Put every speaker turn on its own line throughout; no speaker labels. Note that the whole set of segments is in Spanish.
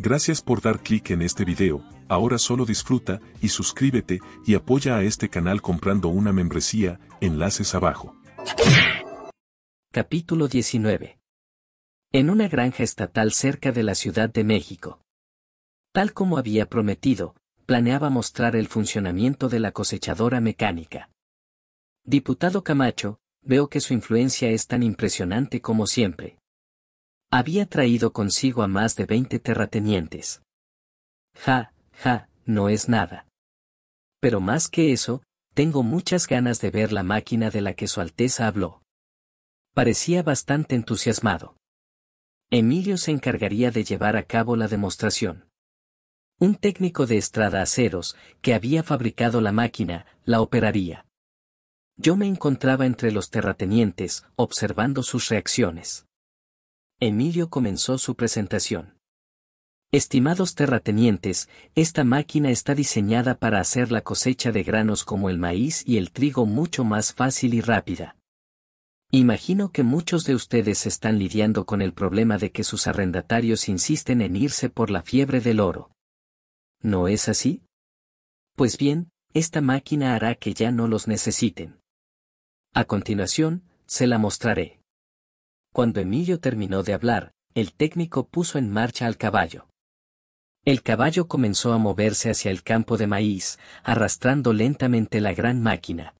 Gracias por dar clic en este video, ahora solo disfruta y suscríbete y apoya a este canal comprando una membresía, enlaces abajo. Capítulo 19. En una granja estatal cerca de la Ciudad de México. Tal como había prometido, planeaba mostrar el funcionamiento de la cosechadora mecánica. Diputado Camacho, veo que su influencia es tan impresionante como siempre. Había traído consigo a más de veinte terratenientes. Ja, ja, no es nada. Pero más que eso, tengo muchas ganas de ver la máquina de la que Su Alteza habló. Parecía bastante entusiasmado. Emilio se encargaría de llevar a cabo la demostración. Un técnico de Estrada Aceros, que había fabricado la máquina, la operaría. Yo me encontraba entre los terratenientes, observando sus reacciones. Emilio comenzó su presentación. Estimados terratenientes, esta máquina está diseñada para hacer la cosecha de granos como el maíz y el trigo mucho más fácil y rápida. Imagino que muchos de ustedes están lidiando con el problema de que sus arrendatarios insisten en irse por la fiebre del oro. ¿No es así? Pues bien, esta máquina hará que ya no los necesiten. A continuación, se la mostraré. Cuando Emilio terminó de hablar, el técnico puso en marcha al caballo. El caballo comenzó a moverse hacia el campo de maíz, arrastrando lentamente la gran máquina.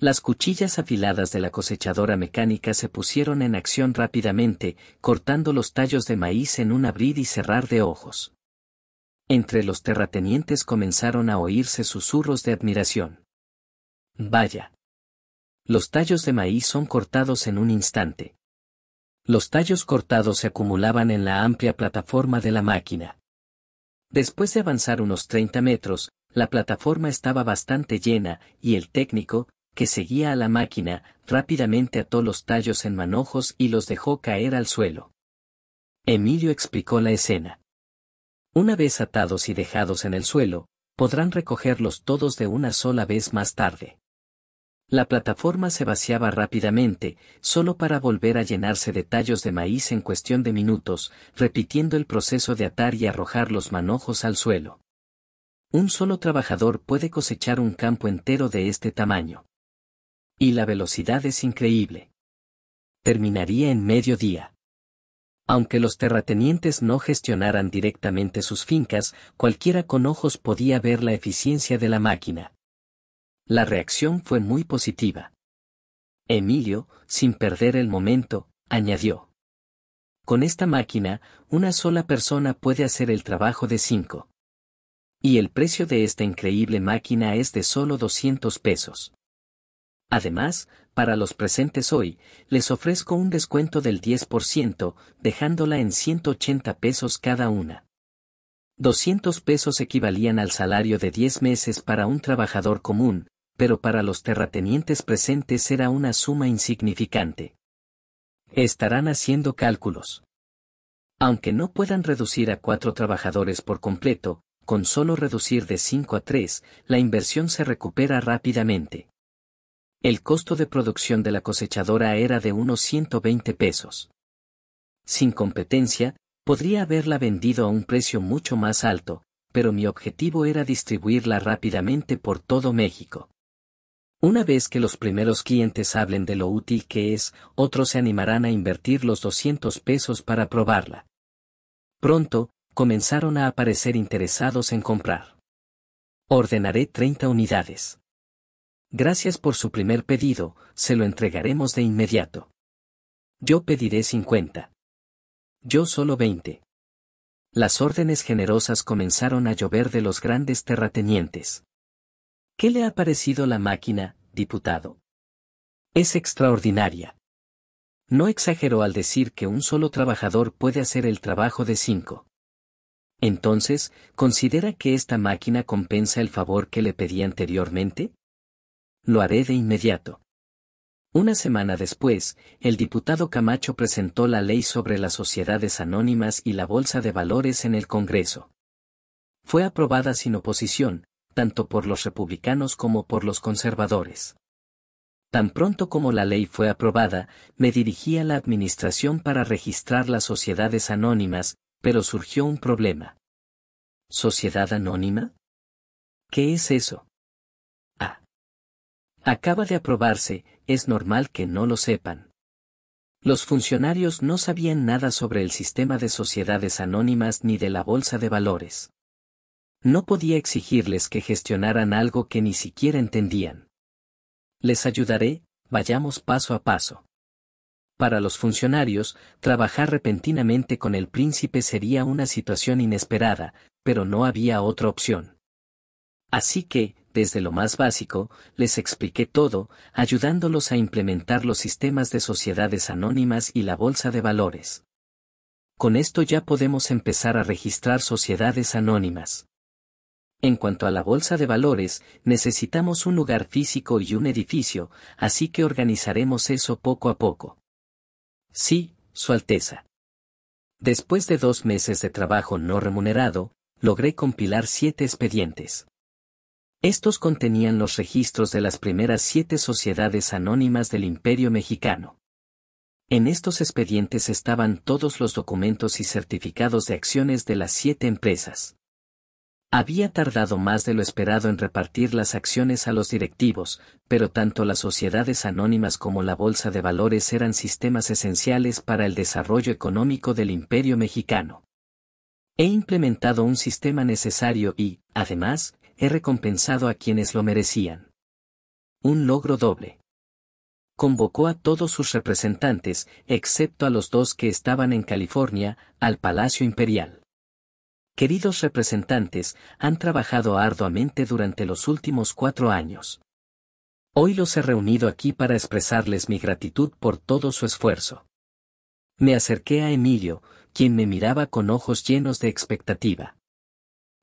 Las cuchillas afiladas de la cosechadora mecánica se pusieron en acción rápidamente, cortando los tallos de maíz en un abrir y cerrar de ojos. Entre los terratenientes comenzaron a oírse susurros de admiración. Vaya. Los tallos de maíz son cortados en un instante los tallos cortados se acumulaban en la amplia plataforma de la máquina. Después de avanzar unos 30 metros, la plataforma estaba bastante llena, y el técnico, que seguía a la máquina, rápidamente ató los tallos en manojos y los dejó caer al suelo. Emilio explicó la escena. Una vez atados y dejados en el suelo, podrán recogerlos todos de una sola vez más tarde. La plataforma se vaciaba rápidamente, solo para volver a llenarse de tallos de maíz en cuestión de minutos, repitiendo el proceso de atar y arrojar los manojos al suelo. Un solo trabajador puede cosechar un campo entero de este tamaño. Y la velocidad es increíble. Terminaría en medio día. Aunque los terratenientes no gestionaran directamente sus fincas, cualquiera con ojos podía ver la eficiencia de la máquina. La reacción fue muy positiva. Emilio, sin perder el momento, añadió. Con esta máquina, una sola persona puede hacer el trabajo de cinco. Y el precio de esta increíble máquina es de solo 200 pesos. Además, para los presentes hoy, les ofrezco un descuento del 10%, dejándola en 180 pesos cada una. 200 pesos equivalían al salario de 10 meses para un trabajador común, pero para los terratenientes presentes era una suma insignificante. Estarán haciendo cálculos. Aunque no puedan reducir a cuatro trabajadores por completo, con solo reducir de cinco a tres, la inversión se recupera rápidamente. El costo de producción de la cosechadora era de unos 120 pesos. Sin competencia, podría haberla vendido a un precio mucho más alto, pero mi objetivo era distribuirla rápidamente por todo México. Una vez que los primeros clientes hablen de lo útil que es, otros se animarán a invertir los 200 pesos para probarla. Pronto, comenzaron a aparecer interesados en comprar. Ordenaré 30 unidades. Gracias por su primer pedido, se lo entregaremos de inmediato. Yo pediré 50. Yo solo 20. Las órdenes generosas comenzaron a llover de los grandes terratenientes. ¿Qué le ha parecido la máquina, diputado? Es extraordinaria. No exagero al decir que un solo trabajador puede hacer el trabajo de cinco. Entonces, ¿considera que esta máquina compensa el favor que le pedí anteriormente? Lo haré de inmediato. Una semana después, el diputado Camacho presentó la ley sobre las sociedades anónimas y la Bolsa de Valores en el Congreso. Fue aprobada sin oposición, tanto por los republicanos como por los conservadores. Tan pronto como la ley fue aprobada, me dirigí a la administración para registrar las sociedades anónimas, pero surgió un problema. ¿Sociedad anónima? ¿Qué es eso? Ah. Acaba de aprobarse, es normal que no lo sepan. Los funcionarios no sabían nada sobre el sistema de sociedades anónimas ni de la bolsa de valores. No podía exigirles que gestionaran algo que ni siquiera entendían. Les ayudaré, vayamos paso a paso. Para los funcionarios, trabajar repentinamente con el príncipe sería una situación inesperada, pero no había otra opción. Así que, desde lo más básico, les expliqué todo, ayudándolos a implementar los sistemas de sociedades anónimas y la bolsa de valores. Con esto ya podemos empezar a registrar sociedades anónimas. En cuanto a la bolsa de valores, necesitamos un lugar físico y un edificio, así que organizaremos eso poco a poco. Sí, Su Alteza. Después de dos meses de trabajo no remunerado, logré compilar siete expedientes. Estos contenían los registros de las primeras siete sociedades anónimas del Imperio Mexicano. En estos expedientes estaban todos los documentos y certificados de acciones de las siete empresas. Había tardado más de lo esperado en repartir las acciones a los directivos, pero tanto las sociedades anónimas como la Bolsa de Valores eran sistemas esenciales para el desarrollo económico del imperio mexicano. He implementado un sistema necesario y, además, he recompensado a quienes lo merecían. Un logro doble. Convocó a todos sus representantes, excepto a los dos que estaban en California, al Palacio Imperial queridos representantes, han trabajado arduamente durante los últimos cuatro años. Hoy los he reunido aquí para expresarles mi gratitud por todo su esfuerzo. Me acerqué a Emilio, quien me miraba con ojos llenos de expectativa.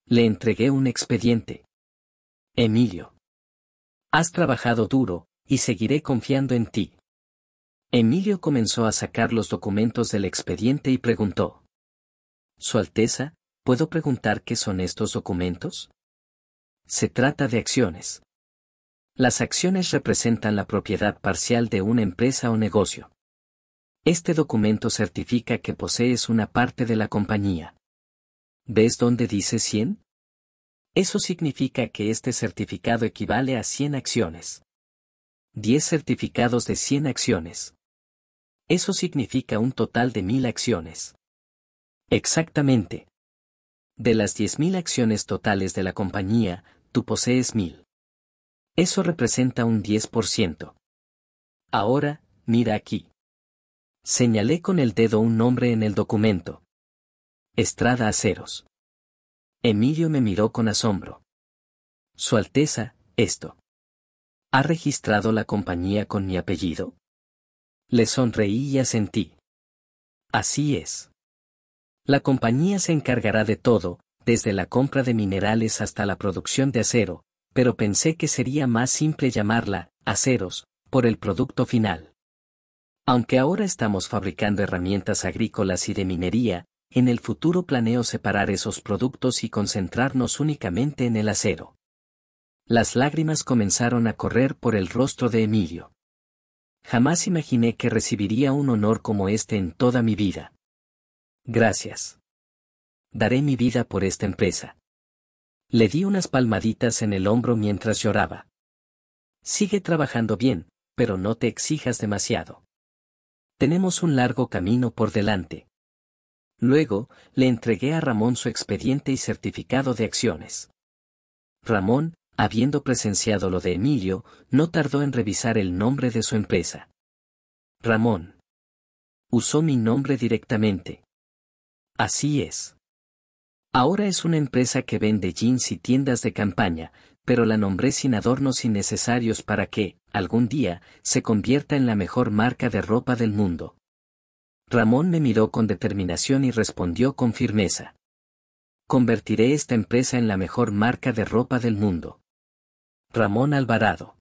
Le entregué un expediente. Emilio. Has trabajado duro, y seguiré confiando en ti. Emilio comenzó a sacar los documentos del expediente y preguntó. Su Alteza, ¿Puedo preguntar qué son estos documentos? Se trata de acciones. Las acciones representan la propiedad parcial de una empresa o negocio. Este documento certifica que posees una parte de la compañía. ¿Ves dónde dice 100? Eso significa que este certificado equivale a 100 acciones. 10 certificados de 100 acciones. Eso significa un total de 1000 acciones. Exactamente. De las 10.000 acciones totales de la compañía, tú posees 1.000. Eso representa un 10%. Ahora, mira aquí. Señalé con el dedo un nombre en el documento. Estrada Aceros. Emilio me miró con asombro. Su Alteza, esto. ¿Ha registrado la compañía con mi apellido? Le sonreí y asentí. Así es. La compañía se encargará de todo, desde la compra de minerales hasta la producción de acero, pero pensé que sería más simple llamarla aceros, por el producto final. Aunque ahora estamos fabricando herramientas agrícolas y de minería, en el futuro planeo separar esos productos y concentrarnos únicamente en el acero. Las lágrimas comenzaron a correr por el rostro de Emilio. Jamás imaginé que recibiría un honor como este en toda mi vida. Gracias. Daré mi vida por esta empresa. Le di unas palmaditas en el hombro mientras lloraba. Sigue trabajando bien, pero no te exijas demasiado. Tenemos un largo camino por delante. Luego, le entregué a Ramón su expediente y certificado de acciones. Ramón, habiendo presenciado lo de Emilio, no tardó en revisar el nombre de su empresa. Ramón. Usó mi nombre directamente. Así es. Ahora es una empresa que vende jeans y tiendas de campaña, pero la nombré sin adornos innecesarios para que, algún día, se convierta en la mejor marca de ropa del mundo. Ramón me miró con determinación y respondió con firmeza. Convertiré esta empresa en la mejor marca de ropa del mundo. Ramón Alvarado.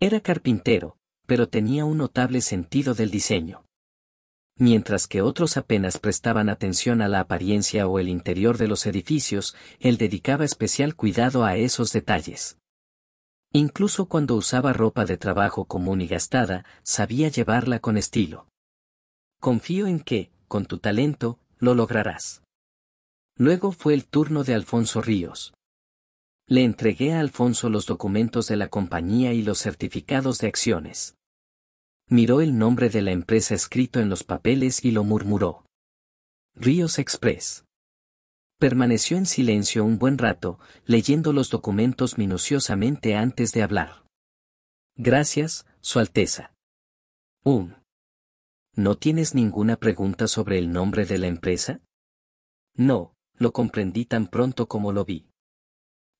Era carpintero, pero tenía un notable sentido del diseño. Mientras que otros apenas prestaban atención a la apariencia o el interior de los edificios, él dedicaba especial cuidado a esos detalles. Incluso cuando usaba ropa de trabajo común y gastada, sabía llevarla con estilo. Confío en que, con tu talento, lo lograrás. Luego fue el turno de Alfonso Ríos. Le entregué a Alfonso los documentos de la compañía y los certificados de acciones. Miró el nombre de la empresa escrito en los papeles y lo murmuró. Ríos Express. Permaneció en silencio un buen rato, leyendo los documentos minuciosamente antes de hablar. Gracias, Su Alteza. Um. ¿No tienes ninguna pregunta sobre el nombre de la empresa? No, lo comprendí tan pronto como lo vi.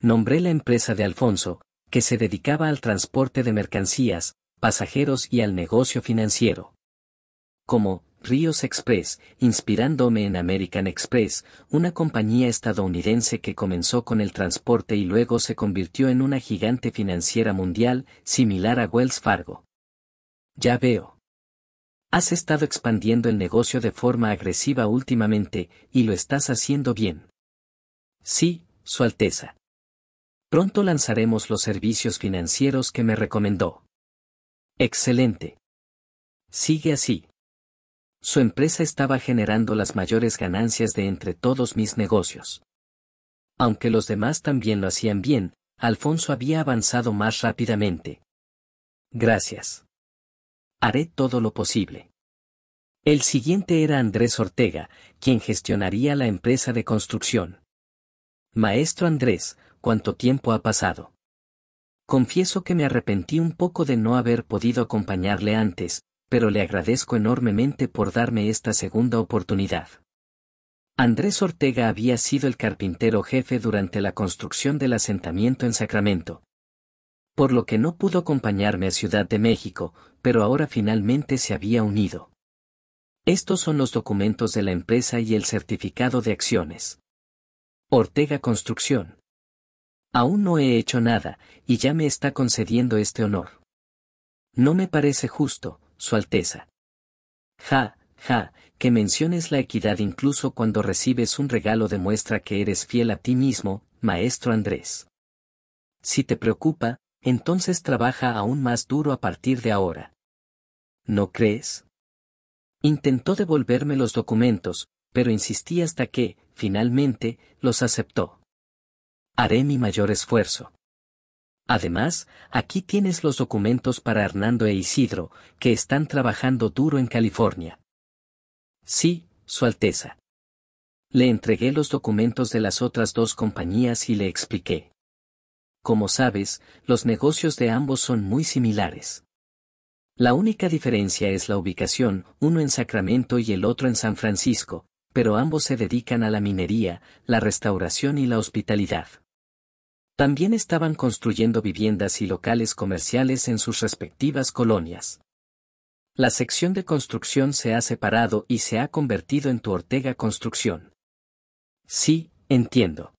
Nombré la empresa de Alfonso, que se dedicaba al transporte de mercancías, pasajeros y al negocio financiero. Como Ríos Express, inspirándome en American Express, una compañía estadounidense que comenzó con el transporte y luego se convirtió en una gigante financiera mundial, similar a Wells Fargo. Ya veo. Has estado expandiendo el negocio de forma agresiva últimamente, y lo estás haciendo bien. Sí, Su Alteza. Pronto lanzaremos los servicios financieros que me recomendó. Excelente. Sigue así. Su empresa estaba generando las mayores ganancias de entre todos mis negocios. Aunque los demás también lo hacían bien, Alfonso había avanzado más rápidamente. Gracias. Haré todo lo posible. El siguiente era Andrés Ortega, quien gestionaría la empresa de construcción. Maestro Andrés, ¿cuánto tiempo ha pasado? Confieso que me arrepentí un poco de no haber podido acompañarle antes, pero le agradezco enormemente por darme esta segunda oportunidad. Andrés Ortega había sido el carpintero jefe durante la construcción del asentamiento en Sacramento. Por lo que no pudo acompañarme a Ciudad de México, pero ahora finalmente se había unido. Estos son los documentos de la empresa y el certificado de acciones. Ortega Construcción. Aún no he hecho nada, y ya me está concediendo este honor. No me parece justo, Su Alteza. Ja, ja, que menciones la equidad incluso cuando recibes un regalo demuestra que eres fiel a ti mismo, maestro Andrés. Si te preocupa, entonces trabaja aún más duro a partir de ahora. ¿No crees? Intentó devolverme los documentos, pero insistí hasta que, finalmente, los aceptó. Haré mi mayor esfuerzo. Además, aquí tienes los documentos para Hernando e Isidro, que están trabajando duro en California. Sí, Su Alteza. Le entregué los documentos de las otras dos compañías y le expliqué. Como sabes, los negocios de ambos son muy similares. La única diferencia es la ubicación, uno en Sacramento y el otro en San Francisco, pero ambos se dedican a la minería, la restauración y la hospitalidad. También estaban construyendo viviendas y locales comerciales en sus respectivas colonias. La sección de construcción se ha separado y se ha convertido en tu Ortega Construcción. Sí, entiendo.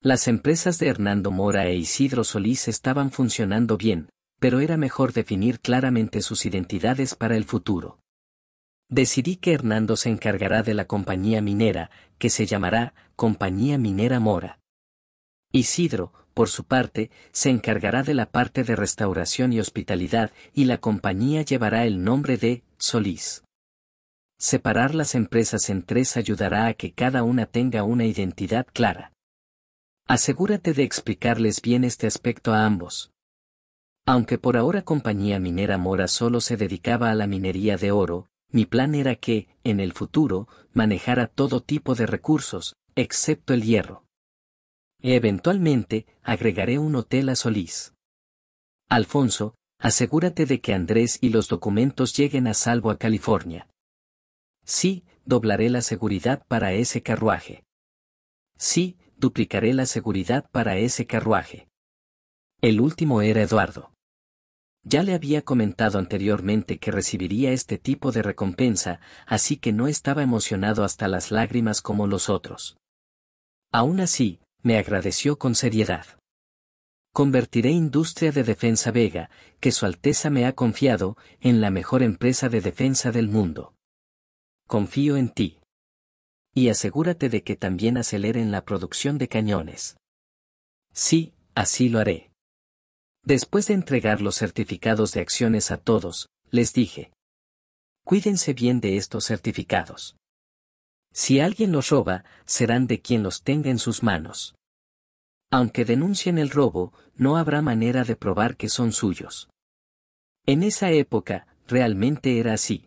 Las empresas de Hernando Mora e Isidro Solís estaban funcionando bien, pero era mejor definir claramente sus identidades para el futuro. Decidí que Hernando se encargará de la compañía minera, que se llamará Compañía Minera Mora. Isidro, por su parte, se encargará de la parte de restauración y hospitalidad y la compañía llevará el nombre de Solís. Separar las empresas en tres ayudará a que cada una tenga una identidad clara. Asegúrate de explicarles bien este aspecto a ambos. Aunque por ahora Compañía Minera Mora solo se dedicaba a la minería de oro, mi plan era que, en el futuro, manejara todo tipo de recursos, excepto el hierro. Eventualmente, agregaré un hotel a Solís. Alfonso, asegúrate de que Andrés y los documentos lleguen a salvo a California. Sí, doblaré la seguridad para ese carruaje. Sí, duplicaré la seguridad para ese carruaje. El último era Eduardo. Ya le había comentado anteriormente que recibiría este tipo de recompensa, así que no estaba emocionado hasta las lágrimas como los otros. Aún así, me agradeció con seriedad. Convertiré Industria de Defensa Vega, que Su Alteza me ha confiado, en la mejor empresa de defensa del mundo. Confío en ti. Y asegúrate de que también aceleren la producción de cañones. Sí, así lo haré. Después de entregar los certificados de acciones a todos, les dije. Cuídense bien de estos certificados. Si alguien los roba, serán de quien los tenga en sus manos. Aunque denuncien el robo, no habrá manera de probar que son suyos. En esa época, realmente era así.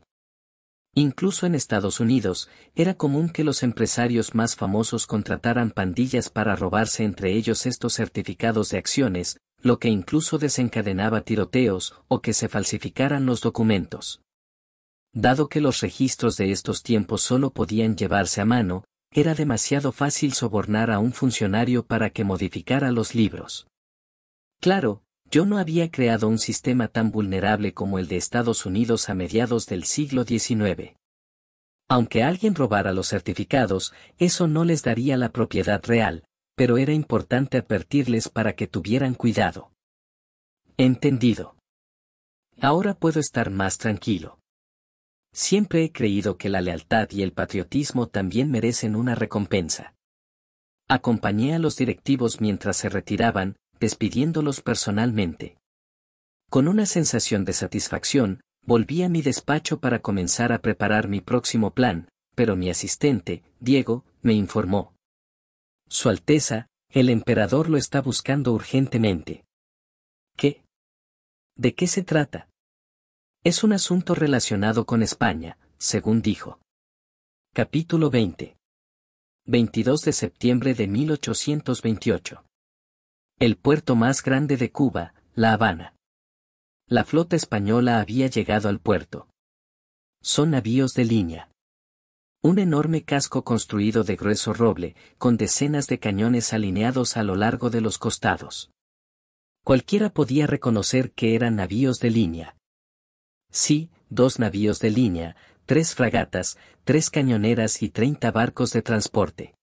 Incluso en Estados Unidos, era común que los empresarios más famosos contrataran pandillas para robarse entre ellos estos certificados de acciones, lo que incluso desencadenaba tiroteos o que se falsificaran los documentos. Dado que los registros de estos tiempos solo podían llevarse a mano, era demasiado fácil sobornar a un funcionario para que modificara los libros. Claro, yo no había creado un sistema tan vulnerable como el de Estados Unidos a mediados del siglo XIX. Aunque alguien robara los certificados, eso no les daría la propiedad real, pero era importante advertirles para que tuvieran cuidado. Entendido. Ahora puedo estar más tranquilo. Siempre he creído que la lealtad y el patriotismo también merecen una recompensa. Acompañé a los directivos mientras se retiraban, despidiéndolos personalmente. Con una sensación de satisfacción, volví a mi despacho para comenzar a preparar mi próximo plan, pero mi asistente, Diego, me informó. Su Alteza, el emperador lo está buscando urgentemente. ¿Qué? ¿De qué se trata? Es un asunto relacionado con España, según dijo. Capítulo 20. 22 de septiembre de 1828. El puerto más grande de Cuba, La Habana. La flota española había llegado al puerto. Son navíos de línea. Un enorme casco construido de grueso roble, con decenas de cañones alineados a lo largo de los costados. Cualquiera podía reconocer que eran navíos de línea. Sí, dos navíos de línea, tres fragatas, tres cañoneras y treinta barcos de transporte.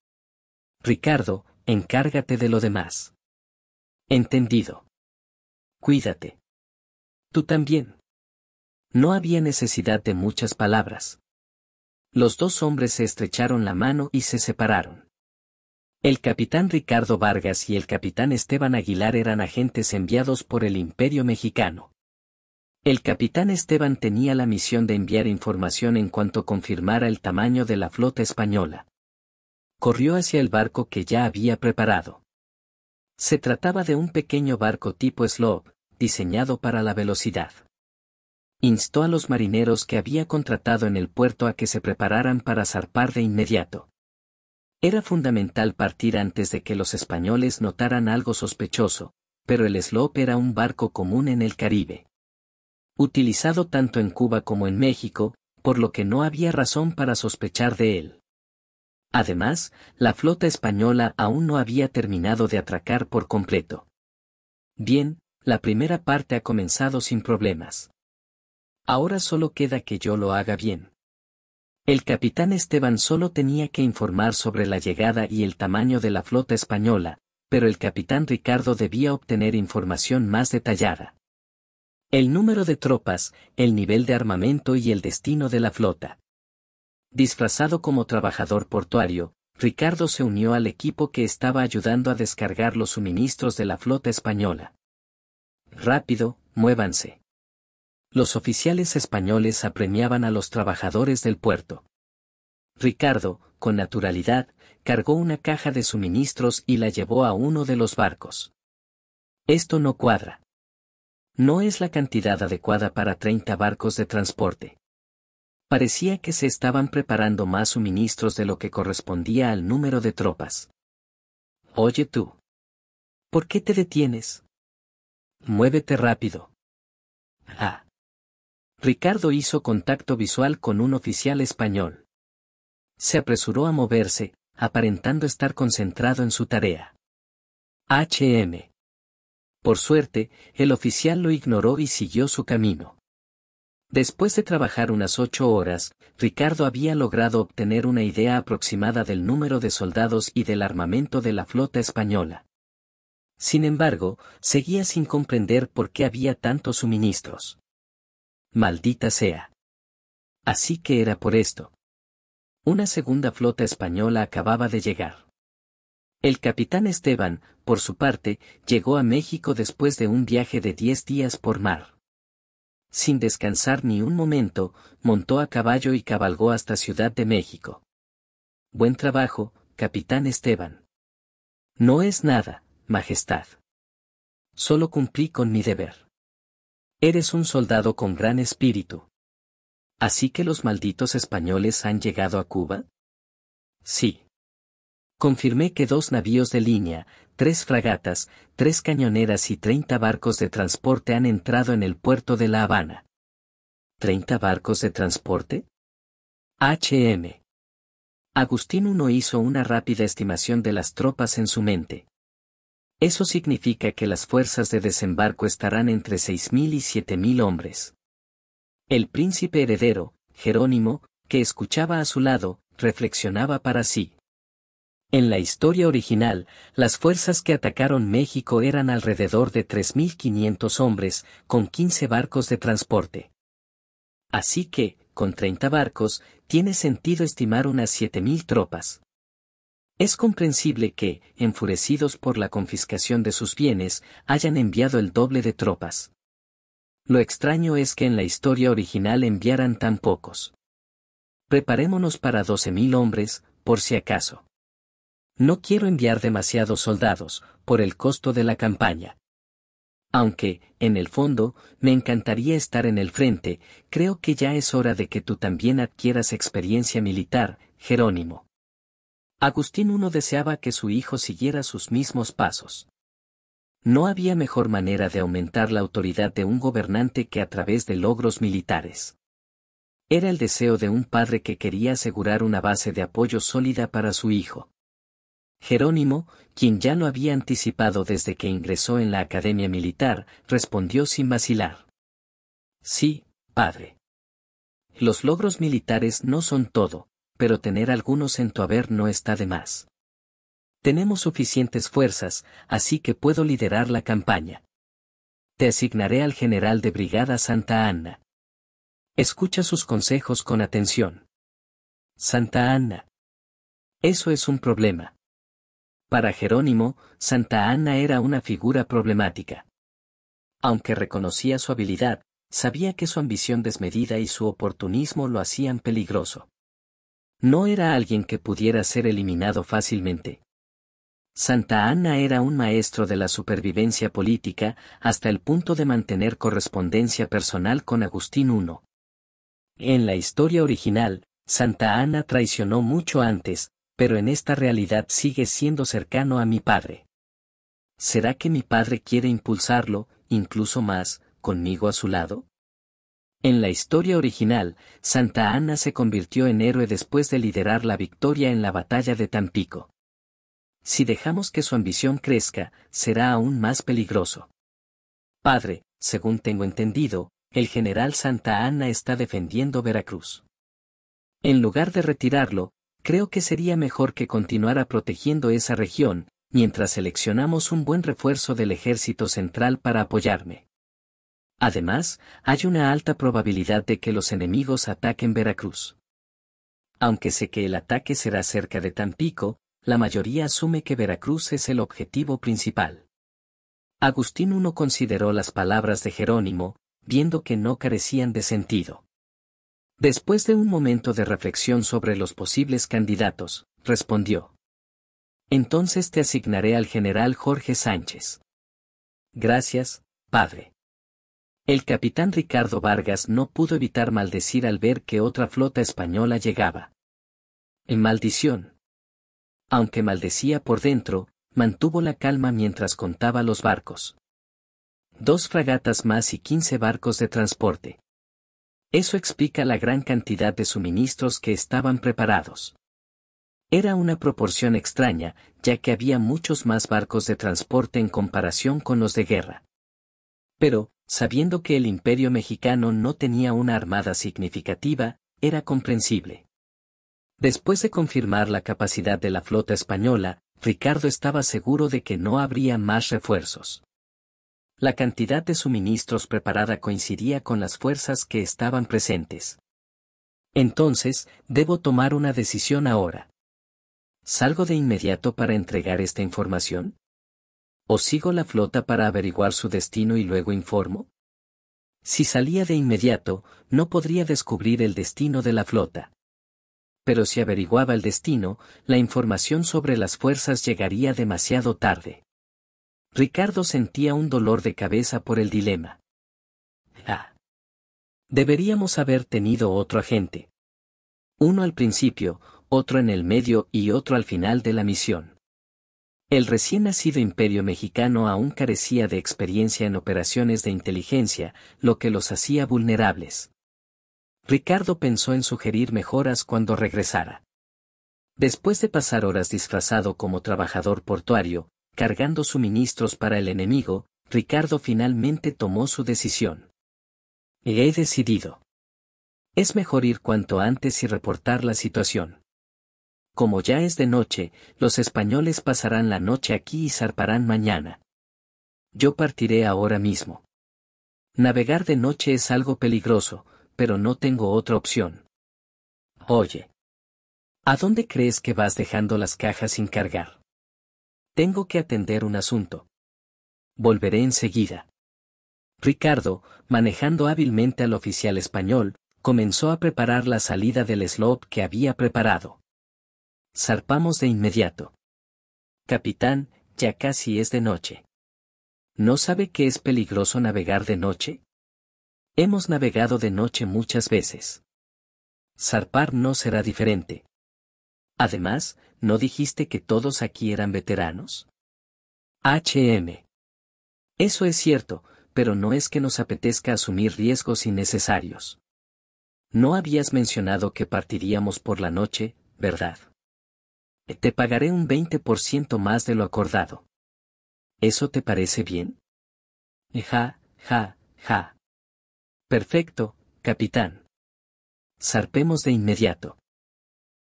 Ricardo, encárgate de lo demás. Entendido. Cuídate. Tú también. No había necesidad de muchas palabras. Los dos hombres se estrecharon la mano y se separaron. El capitán Ricardo Vargas y el capitán Esteban Aguilar eran agentes enviados por el Imperio Mexicano. El capitán Esteban tenía la misión de enviar información en cuanto confirmara el tamaño de la flota española. Corrió hacia el barco que ya había preparado. Se trataba de un pequeño barco tipo sloop, diseñado para la velocidad. Instó a los marineros que había contratado en el puerto a que se prepararan para zarpar de inmediato. Era fundamental partir antes de que los españoles notaran algo sospechoso, pero el slope era un barco común en el Caribe utilizado tanto en Cuba como en México, por lo que no había razón para sospechar de él. Además, la flota española aún no había terminado de atracar por completo. Bien, la primera parte ha comenzado sin problemas. Ahora solo queda que yo lo haga bien. El capitán Esteban solo tenía que informar sobre la llegada y el tamaño de la flota española, pero el capitán Ricardo debía obtener información más detallada. El número de tropas, el nivel de armamento y el destino de la flota. Disfrazado como trabajador portuario, Ricardo se unió al equipo que estaba ayudando a descargar los suministros de la flota española. Rápido, muévanse. Los oficiales españoles apremiaban a los trabajadores del puerto. Ricardo, con naturalidad, cargó una caja de suministros y la llevó a uno de los barcos. Esto no cuadra no es la cantidad adecuada para 30 barcos de transporte. Parecía que se estaban preparando más suministros de lo que correspondía al número de tropas. Oye tú. ¿Por qué te detienes? Muévete rápido. Ah. Ricardo hizo contacto visual con un oficial español. Se apresuró a moverse, aparentando estar concentrado en su tarea. HM. Por suerte, el oficial lo ignoró y siguió su camino. Después de trabajar unas ocho horas, Ricardo había logrado obtener una idea aproximada del número de soldados y del armamento de la flota española. Sin embargo, seguía sin comprender por qué había tantos suministros. Maldita sea. Así que era por esto. Una segunda flota española acababa de llegar. El capitán Esteban, por su parte, llegó a México después de un viaje de diez días por mar. Sin descansar ni un momento, montó a caballo y cabalgó hasta Ciudad de México. Buen trabajo, capitán Esteban. No es nada, Majestad. Solo cumplí con mi deber. Eres un soldado con gran espíritu. ¿Así que los malditos españoles han llegado a Cuba? Sí. Confirmé que dos navíos de línea, tres fragatas, tres cañoneras y treinta barcos de transporte han entrado en el puerto de La Habana. ¿Treinta barcos de transporte? HM. Agustín I hizo una rápida estimación de las tropas en su mente. Eso significa que las fuerzas de desembarco estarán entre mil y siete mil hombres. El príncipe heredero, Jerónimo, que escuchaba a su lado, reflexionaba para sí. En la historia original, las fuerzas que atacaron México eran alrededor de 3.500 hombres, con 15 barcos de transporte. Así que, con 30 barcos, tiene sentido estimar unas 7.000 tropas. Es comprensible que, enfurecidos por la confiscación de sus bienes, hayan enviado el doble de tropas. Lo extraño es que en la historia original enviaran tan pocos. Preparémonos para 12.000 hombres, por si acaso. No quiero enviar demasiados soldados, por el costo de la campaña. Aunque, en el fondo, me encantaría estar en el frente, creo que ya es hora de que tú también adquieras experiencia militar, Jerónimo. Agustín I deseaba que su hijo siguiera sus mismos pasos. No había mejor manera de aumentar la autoridad de un gobernante que a través de logros militares. Era el deseo de un padre que quería asegurar una base de apoyo sólida para su hijo. Jerónimo, quien ya no había anticipado desde que ingresó en la academia militar, respondió sin vacilar. Sí, padre. Los logros militares no son todo, pero tener algunos en tu haber no está de más. Tenemos suficientes fuerzas, así que puedo liderar la campaña. Te asignaré al general de brigada Santa Ana Escucha sus consejos con atención. Santa Ana Eso es un problema. Para Jerónimo, Santa Ana era una figura problemática. Aunque reconocía su habilidad, sabía que su ambición desmedida y su oportunismo lo hacían peligroso. No era alguien que pudiera ser eliminado fácilmente. Santa Ana era un maestro de la supervivencia política hasta el punto de mantener correspondencia personal con Agustín I. En la historia original, Santa Ana traicionó mucho antes, pero en esta realidad sigue siendo cercano a mi padre. ¿Será que mi padre quiere impulsarlo, incluso más, conmigo a su lado? En la historia original, Santa Ana se convirtió en héroe después de liderar la victoria en la batalla de Tampico. Si dejamos que su ambición crezca, será aún más peligroso. Padre, según tengo entendido, el general Santa Ana está defendiendo Veracruz. En lugar de retirarlo, Creo que sería mejor que continuara protegiendo esa región, mientras seleccionamos un buen refuerzo del ejército central para apoyarme. Además, hay una alta probabilidad de que los enemigos ataquen Veracruz. Aunque sé que el ataque será cerca de Tampico, la mayoría asume que Veracruz es el objetivo principal. Agustín I consideró las palabras de Jerónimo, viendo que no carecían de sentido. Después de un momento de reflexión sobre los posibles candidatos, respondió. Entonces te asignaré al general Jorge Sánchez. Gracias, padre. El capitán Ricardo Vargas no pudo evitar maldecir al ver que otra flota española llegaba. En maldición. Aunque maldecía por dentro, mantuvo la calma mientras contaba los barcos. Dos fragatas más y quince barcos de transporte. Eso explica la gran cantidad de suministros que estaban preparados. Era una proporción extraña, ya que había muchos más barcos de transporte en comparación con los de guerra. Pero, sabiendo que el imperio mexicano no tenía una armada significativa, era comprensible. Después de confirmar la capacidad de la flota española, Ricardo estaba seguro de que no habría más refuerzos. La cantidad de suministros preparada coincidía con las fuerzas que estaban presentes. Entonces, debo tomar una decisión ahora. ¿Salgo de inmediato para entregar esta información? ¿O sigo la flota para averiguar su destino y luego informo? Si salía de inmediato, no podría descubrir el destino de la flota. Pero si averiguaba el destino, la información sobre las fuerzas llegaría demasiado tarde. Ricardo sentía un dolor de cabeza por el dilema. Ah. Deberíamos haber tenido otro agente. Uno al principio, otro en el medio y otro al final de la misión. El recién nacido imperio mexicano aún carecía de experiencia en operaciones de inteligencia, lo que los hacía vulnerables. Ricardo pensó en sugerir mejoras cuando regresara. Después de pasar horas disfrazado como trabajador portuario, cargando suministros para el enemigo, Ricardo finalmente tomó su decisión. Y he decidido. Es mejor ir cuanto antes y reportar la situación. Como ya es de noche, los españoles pasarán la noche aquí y zarparán mañana. Yo partiré ahora mismo. Navegar de noche es algo peligroso, pero no tengo otra opción. Oye. ¿A dónde crees que vas dejando las cajas sin cargar? Tengo que atender un asunto. Volveré enseguida. Ricardo, manejando hábilmente al oficial español, comenzó a preparar la salida del slot que había preparado. Zarpamos de inmediato. Capitán, ya casi es de noche. ¿No sabe que es peligroso navegar de noche? Hemos navegado de noche muchas veces. Zarpar no será diferente. Además, ¿no dijiste que todos aquí eran veteranos? HM. Eso es cierto, pero no es que nos apetezca asumir riesgos innecesarios. No habías mencionado que partiríamos por la noche, ¿verdad? Te pagaré un 20% más de lo acordado. ¿Eso te parece bien? Ja, ja, ja. Perfecto, capitán. Zarpemos de inmediato.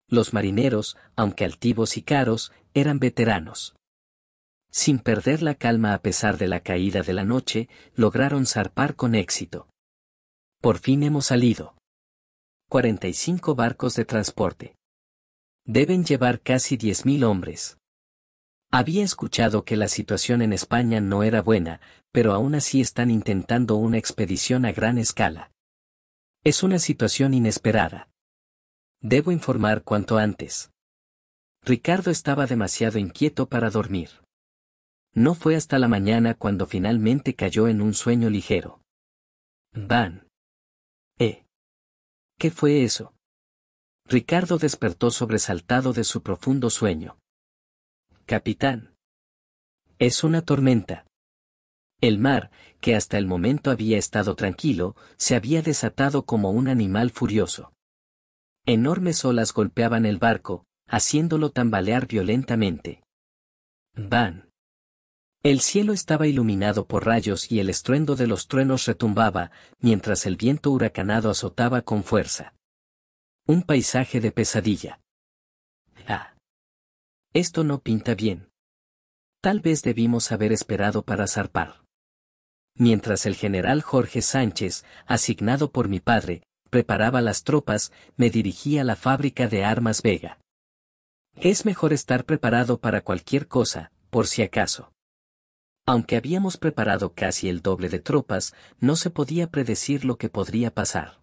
Los marineros, aunque altivos y caros, eran veteranos. Sin perder la calma a pesar de la caída de la noche, lograron zarpar con éxito. Por fin hemos salido. 45 barcos de transporte. Deben llevar casi 10.000 hombres. Había escuchado que la situación en España no era buena, pero aún así están intentando una expedición a gran escala. Es una situación inesperada. Debo informar cuanto antes. Ricardo estaba demasiado inquieto para dormir. No fue hasta la mañana cuando finalmente cayó en un sueño ligero. Van. ¿Eh? ¿Qué fue eso? Ricardo despertó sobresaltado de su profundo sueño. Capitán. Es una tormenta. El mar, que hasta el momento había estado tranquilo, se había desatado como un animal furioso. Enormes olas golpeaban el barco, haciéndolo tambalear violentamente. Van. El cielo estaba iluminado por rayos y el estruendo de los truenos retumbaba, mientras el viento huracanado azotaba con fuerza. Un paisaje de pesadilla. Ah. Esto no pinta bien. Tal vez debimos haber esperado para zarpar. Mientras el general Jorge Sánchez, asignado por mi padre, preparaba las tropas, me dirigí a la fábrica de armas Vega. Es mejor estar preparado para cualquier cosa, por si acaso. Aunque habíamos preparado casi el doble de tropas, no se podía predecir lo que podría pasar.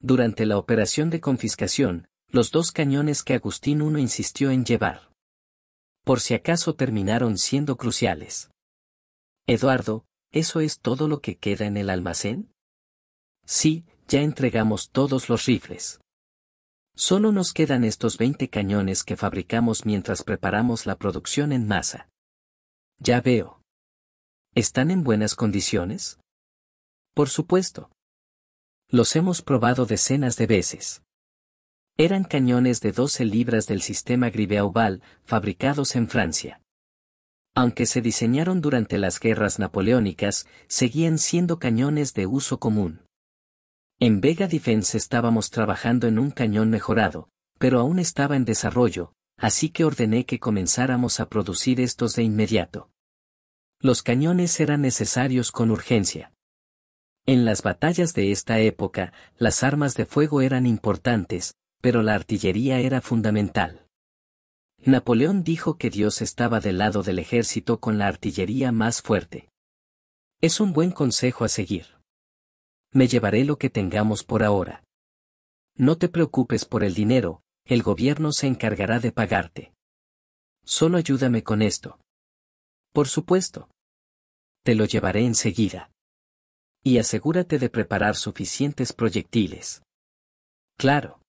Durante la operación de confiscación, los dos cañones que Agustín I insistió en llevar. Por si acaso terminaron siendo cruciales. Eduardo, ¿eso es todo lo que queda en el almacén? Sí, ya entregamos todos los rifles. Solo nos quedan estos 20 cañones que fabricamos mientras preparamos la producción en masa. Ya veo. ¿Están en buenas condiciones? Por supuesto. Los hemos probado decenas de veces. Eran cañones de 12 libras del sistema Gribeauval, fabricados en Francia. Aunque se diseñaron durante las guerras napoleónicas, seguían siendo cañones de uso común. En Vega Defense estábamos trabajando en un cañón mejorado, pero aún estaba en desarrollo, así que ordené que comenzáramos a producir estos de inmediato. Los cañones eran necesarios con urgencia. En las batallas de esta época, las armas de fuego eran importantes, pero la artillería era fundamental. Napoleón dijo que Dios estaba del lado del ejército con la artillería más fuerte. Es un buen consejo a seguir me llevaré lo que tengamos por ahora. No te preocupes por el dinero, el gobierno se encargará de pagarte. Solo ayúdame con esto. Por supuesto. Te lo llevaré enseguida. Y asegúrate de preparar suficientes proyectiles. Claro.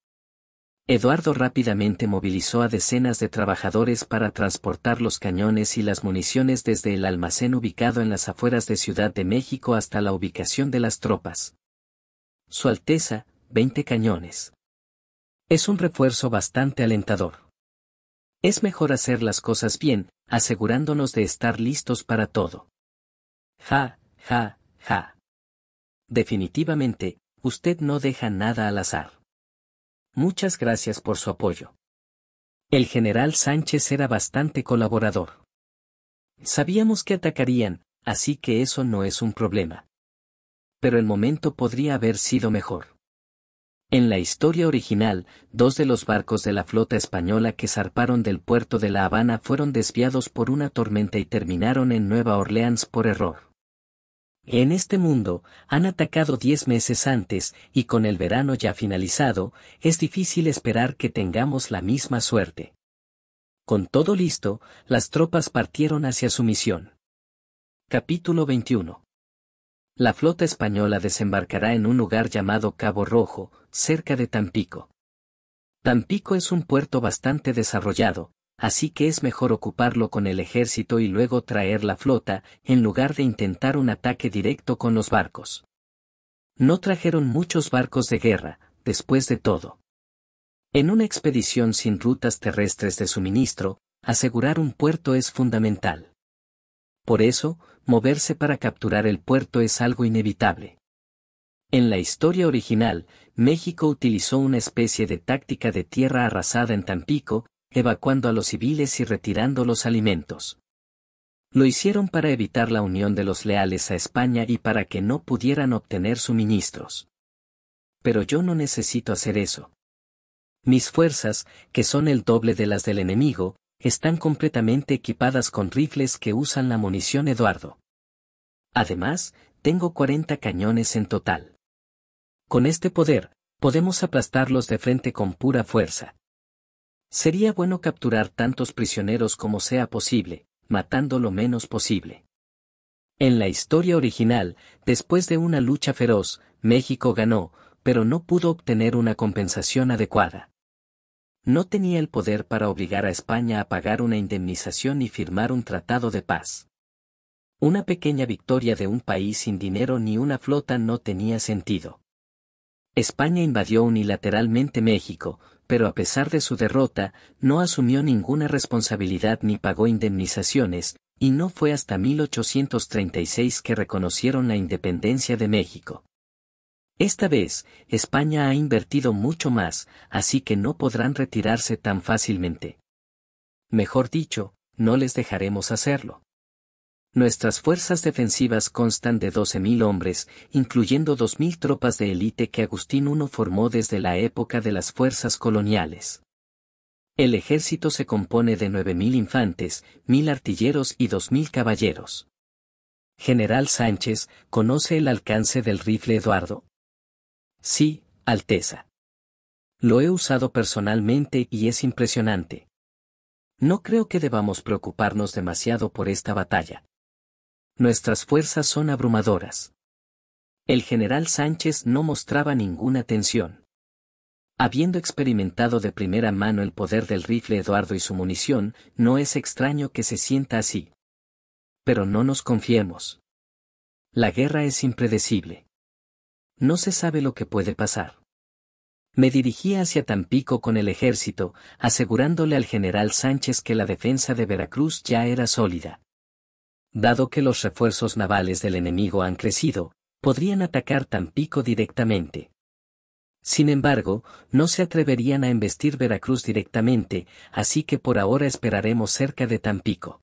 Eduardo rápidamente movilizó a decenas de trabajadores para transportar los cañones y las municiones desde el almacén ubicado en las afueras de Ciudad de México hasta la ubicación de las tropas. Su Alteza, 20 cañones. Es un refuerzo bastante alentador. Es mejor hacer las cosas bien, asegurándonos de estar listos para todo. Ja, ja, ja. Definitivamente, usted no deja nada al azar. Muchas gracias por su apoyo. El general Sánchez era bastante colaborador. Sabíamos que atacarían, así que eso no es un problema. Pero el momento podría haber sido mejor. En la historia original, dos de los barcos de la flota española que zarparon del puerto de La Habana fueron desviados por una tormenta y terminaron en Nueva Orleans por error. En este mundo, han atacado diez meses antes, y con el verano ya finalizado, es difícil esperar que tengamos la misma suerte. Con todo listo, las tropas partieron hacia su misión. Capítulo 21. La flota española desembarcará en un lugar llamado Cabo Rojo, cerca de Tampico. Tampico es un puerto bastante desarrollado, así que es mejor ocuparlo con el ejército y luego traer la flota, en lugar de intentar un ataque directo con los barcos. No trajeron muchos barcos de guerra, después de todo. En una expedición sin rutas terrestres de suministro, asegurar un puerto es fundamental. Por eso, moverse para capturar el puerto es algo inevitable. En la historia original, México utilizó una especie de táctica de tierra arrasada en Tampico, evacuando a los civiles y retirando los alimentos. Lo hicieron para evitar la unión de los leales a España y para que no pudieran obtener suministros. Pero yo no necesito hacer eso. Mis fuerzas, que son el doble de las del enemigo, están completamente equipadas con rifles que usan la munición Eduardo. Además, tengo 40 cañones en total. Con este poder, podemos aplastarlos de frente con pura fuerza. Sería bueno capturar tantos prisioneros como sea posible, matando lo menos posible. En la historia original, después de una lucha feroz, México ganó, pero no pudo obtener una compensación adecuada. No tenía el poder para obligar a España a pagar una indemnización y firmar un tratado de paz. Una pequeña victoria de un país sin dinero ni una flota no tenía sentido. España invadió unilateralmente México, pero a pesar de su derrota, no asumió ninguna responsabilidad ni pagó indemnizaciones, y no fue hasta 1836 que reconocieron la independencia de México. Esta vez, España ha invertido mucho más, así que no podrán retirarse tan fácilmente. Mejor dicho, no les dejaremos hacerlo. Nuestras fuerzas defensivas constan de 12.000 hombres, incluyendo 2.000 tropas de élite que Agustín I formó desde la época de las fuerzas coloniales. El ejército se compone de 9.000 infantes, 1.000 artilleros y 2.000 caballeros. General Sánchez conoce el alcance del rifle Eduardo. Sí, Alteza. Lo he usado personalmente y es impresionante. No creo que debamos preocuparnos demasiado por esta batalla. Nuestras fuerzas son abrumadoras. El general Sánchez no mostraba ninguna tensión. Habiendo experimentado de primera mano el poder del rifle Eduardo y su munición, no es extraño que se sienta así. Pero no nos confiemos. La guerra es impredecible. No se sabe lo que puede pasar. Me dirigí hacia Tampico con el ejército, asegurándole al general Sánchez que la defensa de Veracruz ya era sólida dado que los refuerzos navales del enemigo han crecido, podrían atacar Tampico directamente. Sin embargo, no se atreverían a embestir Veracruz directamente, así que por ahora esperaremos cerca de Tampico.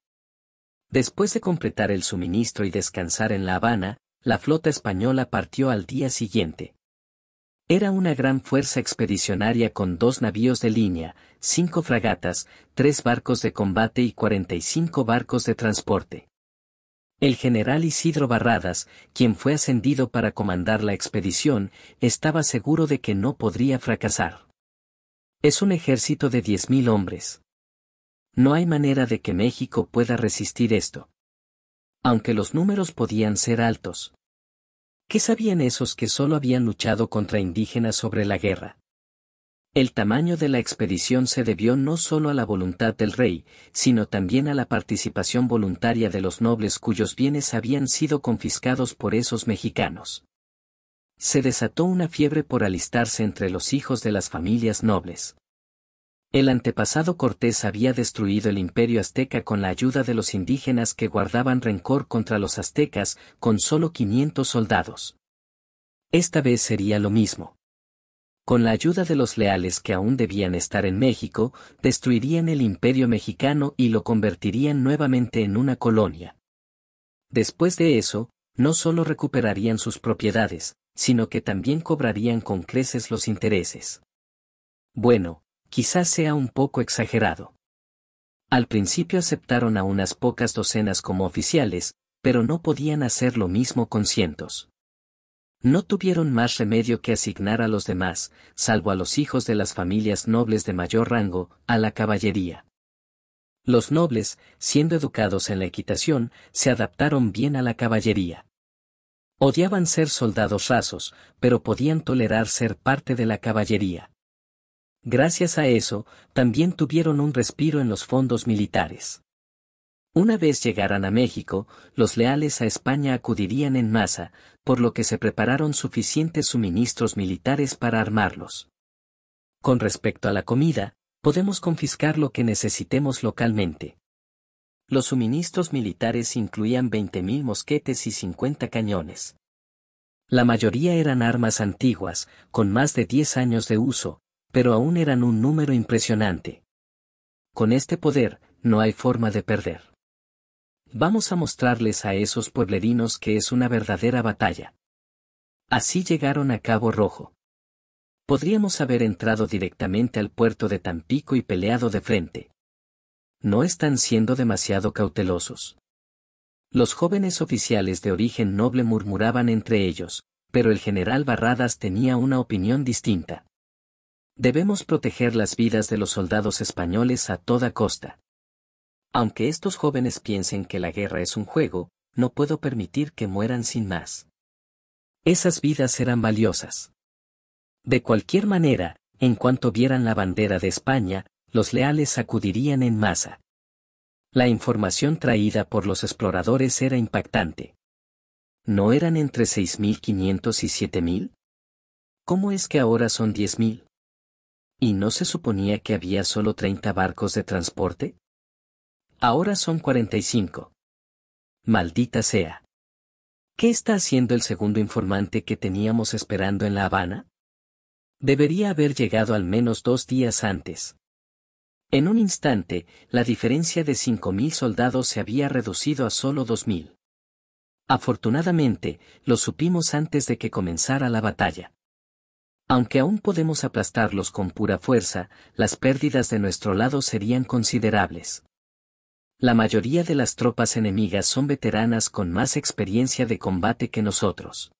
Después de completar el suministro y descansar en La Habana, la flota española partió al día siguiente. Era una gran fuerza expedicionaria con dos navíos de línea, cinco fragatas, tres barcos de combate y 45 barcos de transporte. El general Isidro Barradas, quien fue ascendido para comandar la expedición, estaba seguro de que no podría fracasar. Es un ejército de 10.000 hombres. No hay manera de que México pueda resistir esto. Aunque los números podían ser altos. ¿Qué sabían esos que solo habían luchado contra indígenas sobre la guerra? El tamaño de la expedición se debió no solo a la voluntad del rey, sino también a la participación voluntaria de los nobles cuyos bienes habían sido confiscados por esos mexicanos. Se desató una fiebre por alistarse entre los hijos de las familias nobles. El antepasado Cortés había destruido el imperio azteca con la ayuda de los indígenas que guardaban rencor contra los aztecas con solo 500 soldados. Esta vez sería lo mismo con la ayuda de los leales que aún debían estar en México, destruirían el imperio mexicano y lo convertirían nuevamente en una colonia. Después de eso, no solo recuperarían sus propiedades, sino que también cobrarían con creces los intereses. Bueno, quizás sea un poco exagerado. Al principio aceptaron a unas pocas docenas como oficiales, pero no podían hacer lo mismo con cientos. No tuvieron más remedio que asignar a los demás, salvo a los hijos de las familias nobles de mayor rango, a la caballería. Los nobles, siendo educados en la equitación, se adaptaron bien a la caballería. Odiaban ser soldados rasos, pero podían tolerar ser parte de la caballería. Gracias a eso, también tuvieron un respiro en los fondos militares. Una vez llegaran a México, los leales a España acudirían en masa, por lo que se prepararon suficientes suministros militares para armarlos. Con respecto a la comida, podemos confiscar lo que necesitemos localmente. Los suministros militares incluían 20.000 mosquetes y 50 cañones. La mayoría eran armas antiguas, con más de 10 años de uso, pero aún eran un número impresionante. Con este poder, no hay forma de perder. Vamos a mostrarles a esos pueblerinos que es una verdadera batalla. Así llegaron a Cabo Rojo. Podríamos haber entrado directamente al puerto de Tampico y peleado de frente. No están siendo demasiado cautelosos. Los jóvenes oficiales de origen noble murmuraban entre ellos, pero el general Barradas tenía una opinión distinta. Debemos proteger las vidas de los soldados españoles a toda costa. Aunque estos jóvenes piensen que la guerra es un juego, no puedo permitir que mueran sin más. Esas vidas eran valiosas. De cualquier manera, en cuanto vieran la bandera de España, los leales acudirían en masa. La información traída por los exploradores era impactante. ¿No eran entre 6.500 y 7.000? ¿Cómo es que ahora son 10.000? ¿Y no se suponía que había solo 30 barcos de transporte? Ahora son 45. Maldita sea. ¿Qué está haciendo el segundo informante que teníamos esperando en La Habana? Debería haber llegado al menos dos días antes. En un instante, la diferencia de 5.000 soldados se había reducido a solo 2.000. Afortunadamente, lo supimos antes de que comenzara la batalla. Aunque aún podemos aplastarlos con pura fuerza, las pérdidas de nuestro lado serían considerables. La mayoría de las tropas enemigas son veteranas con más experiencia de combate que nosotros.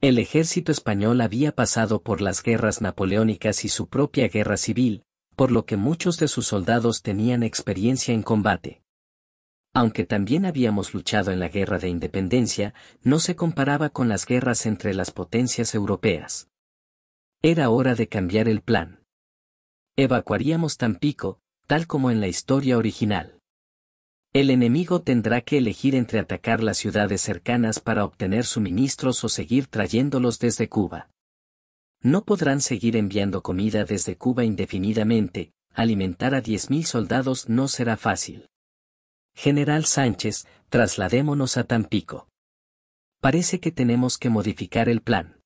El ejército español había pasado por las guerras napoleónicas y su propia guerra civil, por lo que muchos de sus soldados tenían experiencia en combate. Aunque también habíamos luchado en la guerra de independencia, no se comparaba con las guerras entre las potencias europeas. Era hora de cambiar el plan. Evacuaríamos Tampico, tal como en la historia original. El enemigo tendrá que elegir entre atacar las ciudades cercanas para obtener suministros o seguir trayéndolos desde Cuba. No podrán seguir enviando comida desde Cuba indefinidamente, alimentar a 10.000 soldados no será fácil. General Sánchez, trasladémonos a Tampico. Parece que tenemos que modificar el plan.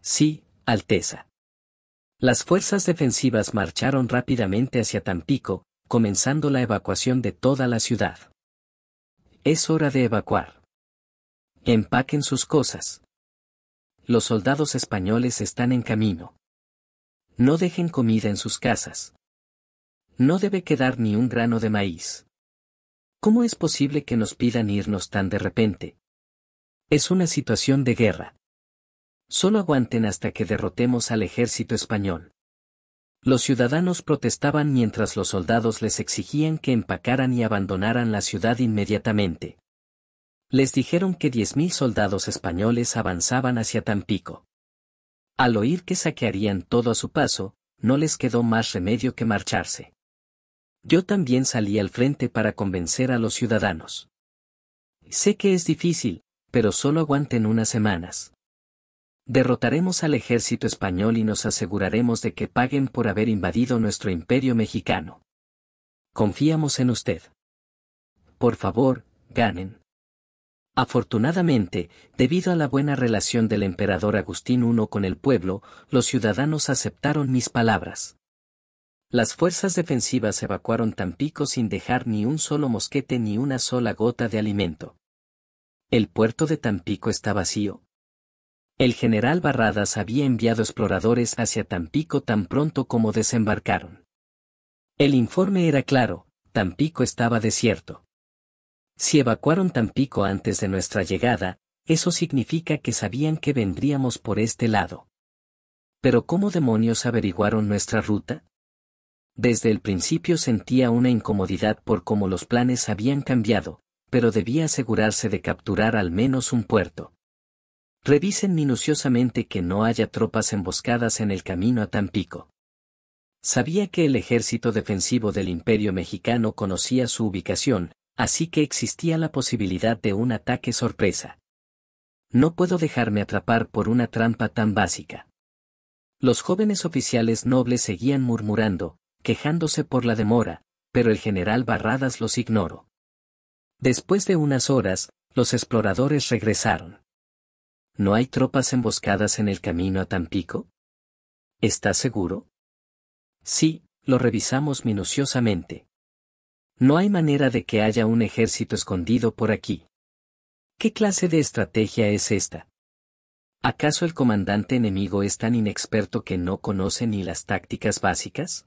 Sí, Alteza. Las fuerzas defensivas marcharon rápidamente hacia Tampico, comenzando la evacuación de toda la ciudad. Es hora de evacuar. Empaquen sus cosas. Los soldados españoles están en camino. No dejen comida en sus casas. No debe quedar ni un grano de maíz. ¿Cómo es posible que nos pidan irnos tan de repente? Es una situación de guerra. Solo aguanten hasta que derrotemos al ejército español. Los ciudadanos protestaban mientras los soldados les exigían que empacaran y abandonaran la ciudad inmediatamente. Les dijeron que 10.000 soldados españoles avanzaban hacia Tampico. Al oír que saquearían todo a su paso, no les quedó más remedio que marcharse. Yo también salí al frente para convencer a los ciudadanos. Sé que es difícil, pero solo aguanten unas semanas derrotaremos al ejército español y nos aseguraremos de que paguen por haber invadido nuestro imperio mexicano. Confiamos en usted. Por favor, ganen. Afortunadamente, debido a la buena relación del emperador Agustín I con el pueblo, los ciudadanos aceptaron mis palabras. Las fuerzas defensivas evacuaron Tampico sin dejar ni un solo mosquete ni una sola gota de alimento. El puerto de Tampico está vacío, el general Barradas había enviado exploradores hacia Tampico tan pronto como desembarcaron. El informe era claro, Tampico estaba desierto. Si evacuaron Tampico antes de nuestra llegada, eso significa que sabían que vendríamos por este lado. Pero ¿cómo demonios averiguaron nuestra ruta? Desde el principio sentía una incomodidad por cómo los planes habían cambiado, pero debía asegurarse de capturar al menos un puerto. Revisen minuciosamente que no haya tropas emboscadas en el camino a Tampico. Sabía que el ejército defensivo del imperio mexicano conocía su ubicación, así que existía la posibilidad de un ataque sorpresa. No puedo dejarme atrapar por una trampa tan básica. Los jóvenes oficiales nobles seguían murmurando, quejándose por la demora, pero el general Barradas los ignoró. Después de unas horas, los exploradores regresaron. ¿No hay tropas emboscadas en el camino a Tampico? ¿Estás seguro? Sí, lo revisamos minuciosamente. No hay manera de que haya un ejército escondido por aquí. ¿Qué clase de estrategia es esta? ¿Acaso el comandante enemigo es tan inexperto que no conoce ni las tácticas básicas?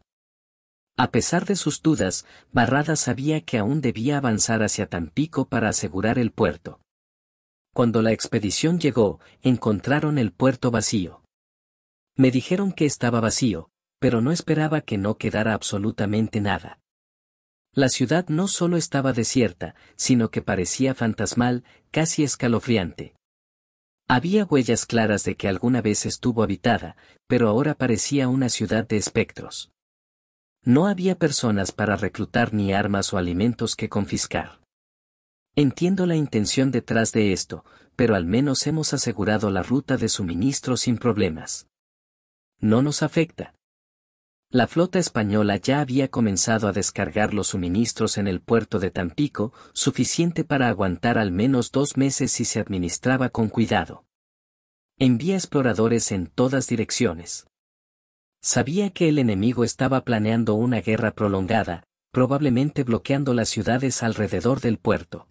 A pesar de sus dudas, Barrada sabía que aún debía avanzar hacia Tampico para asegurar el puerto cuando la expedición llegó, encontraron el puerto vacío. Me dijeron que estaba vacío, pero no esperaba que no quedara absolutamente nada. La ciudad no solo estaba desierta, sino que parecía fantasmal, casi escalofriante. Había huellas claras de que alguna vez estuvo habitada, pero ahora parecía una ciudad de espectros. No había personas para reclutar ni armas o alimentos que confiscar. Entiendo la intención detrás de esto, pero al menos hemos asegurado la ruta de suministro sin problemas. No nos afecta. La flota española ya había comenzado a descargar los suministros en el puerto de Tampico, suficiente para aguantar al menos dos meses si se administraba con cuidado. Envía exploradores en todas direcciones. Sabía que el enemigo estaba planeando una guerra prolongada, probablemente bloqueando las ciudades alrededor del puerto.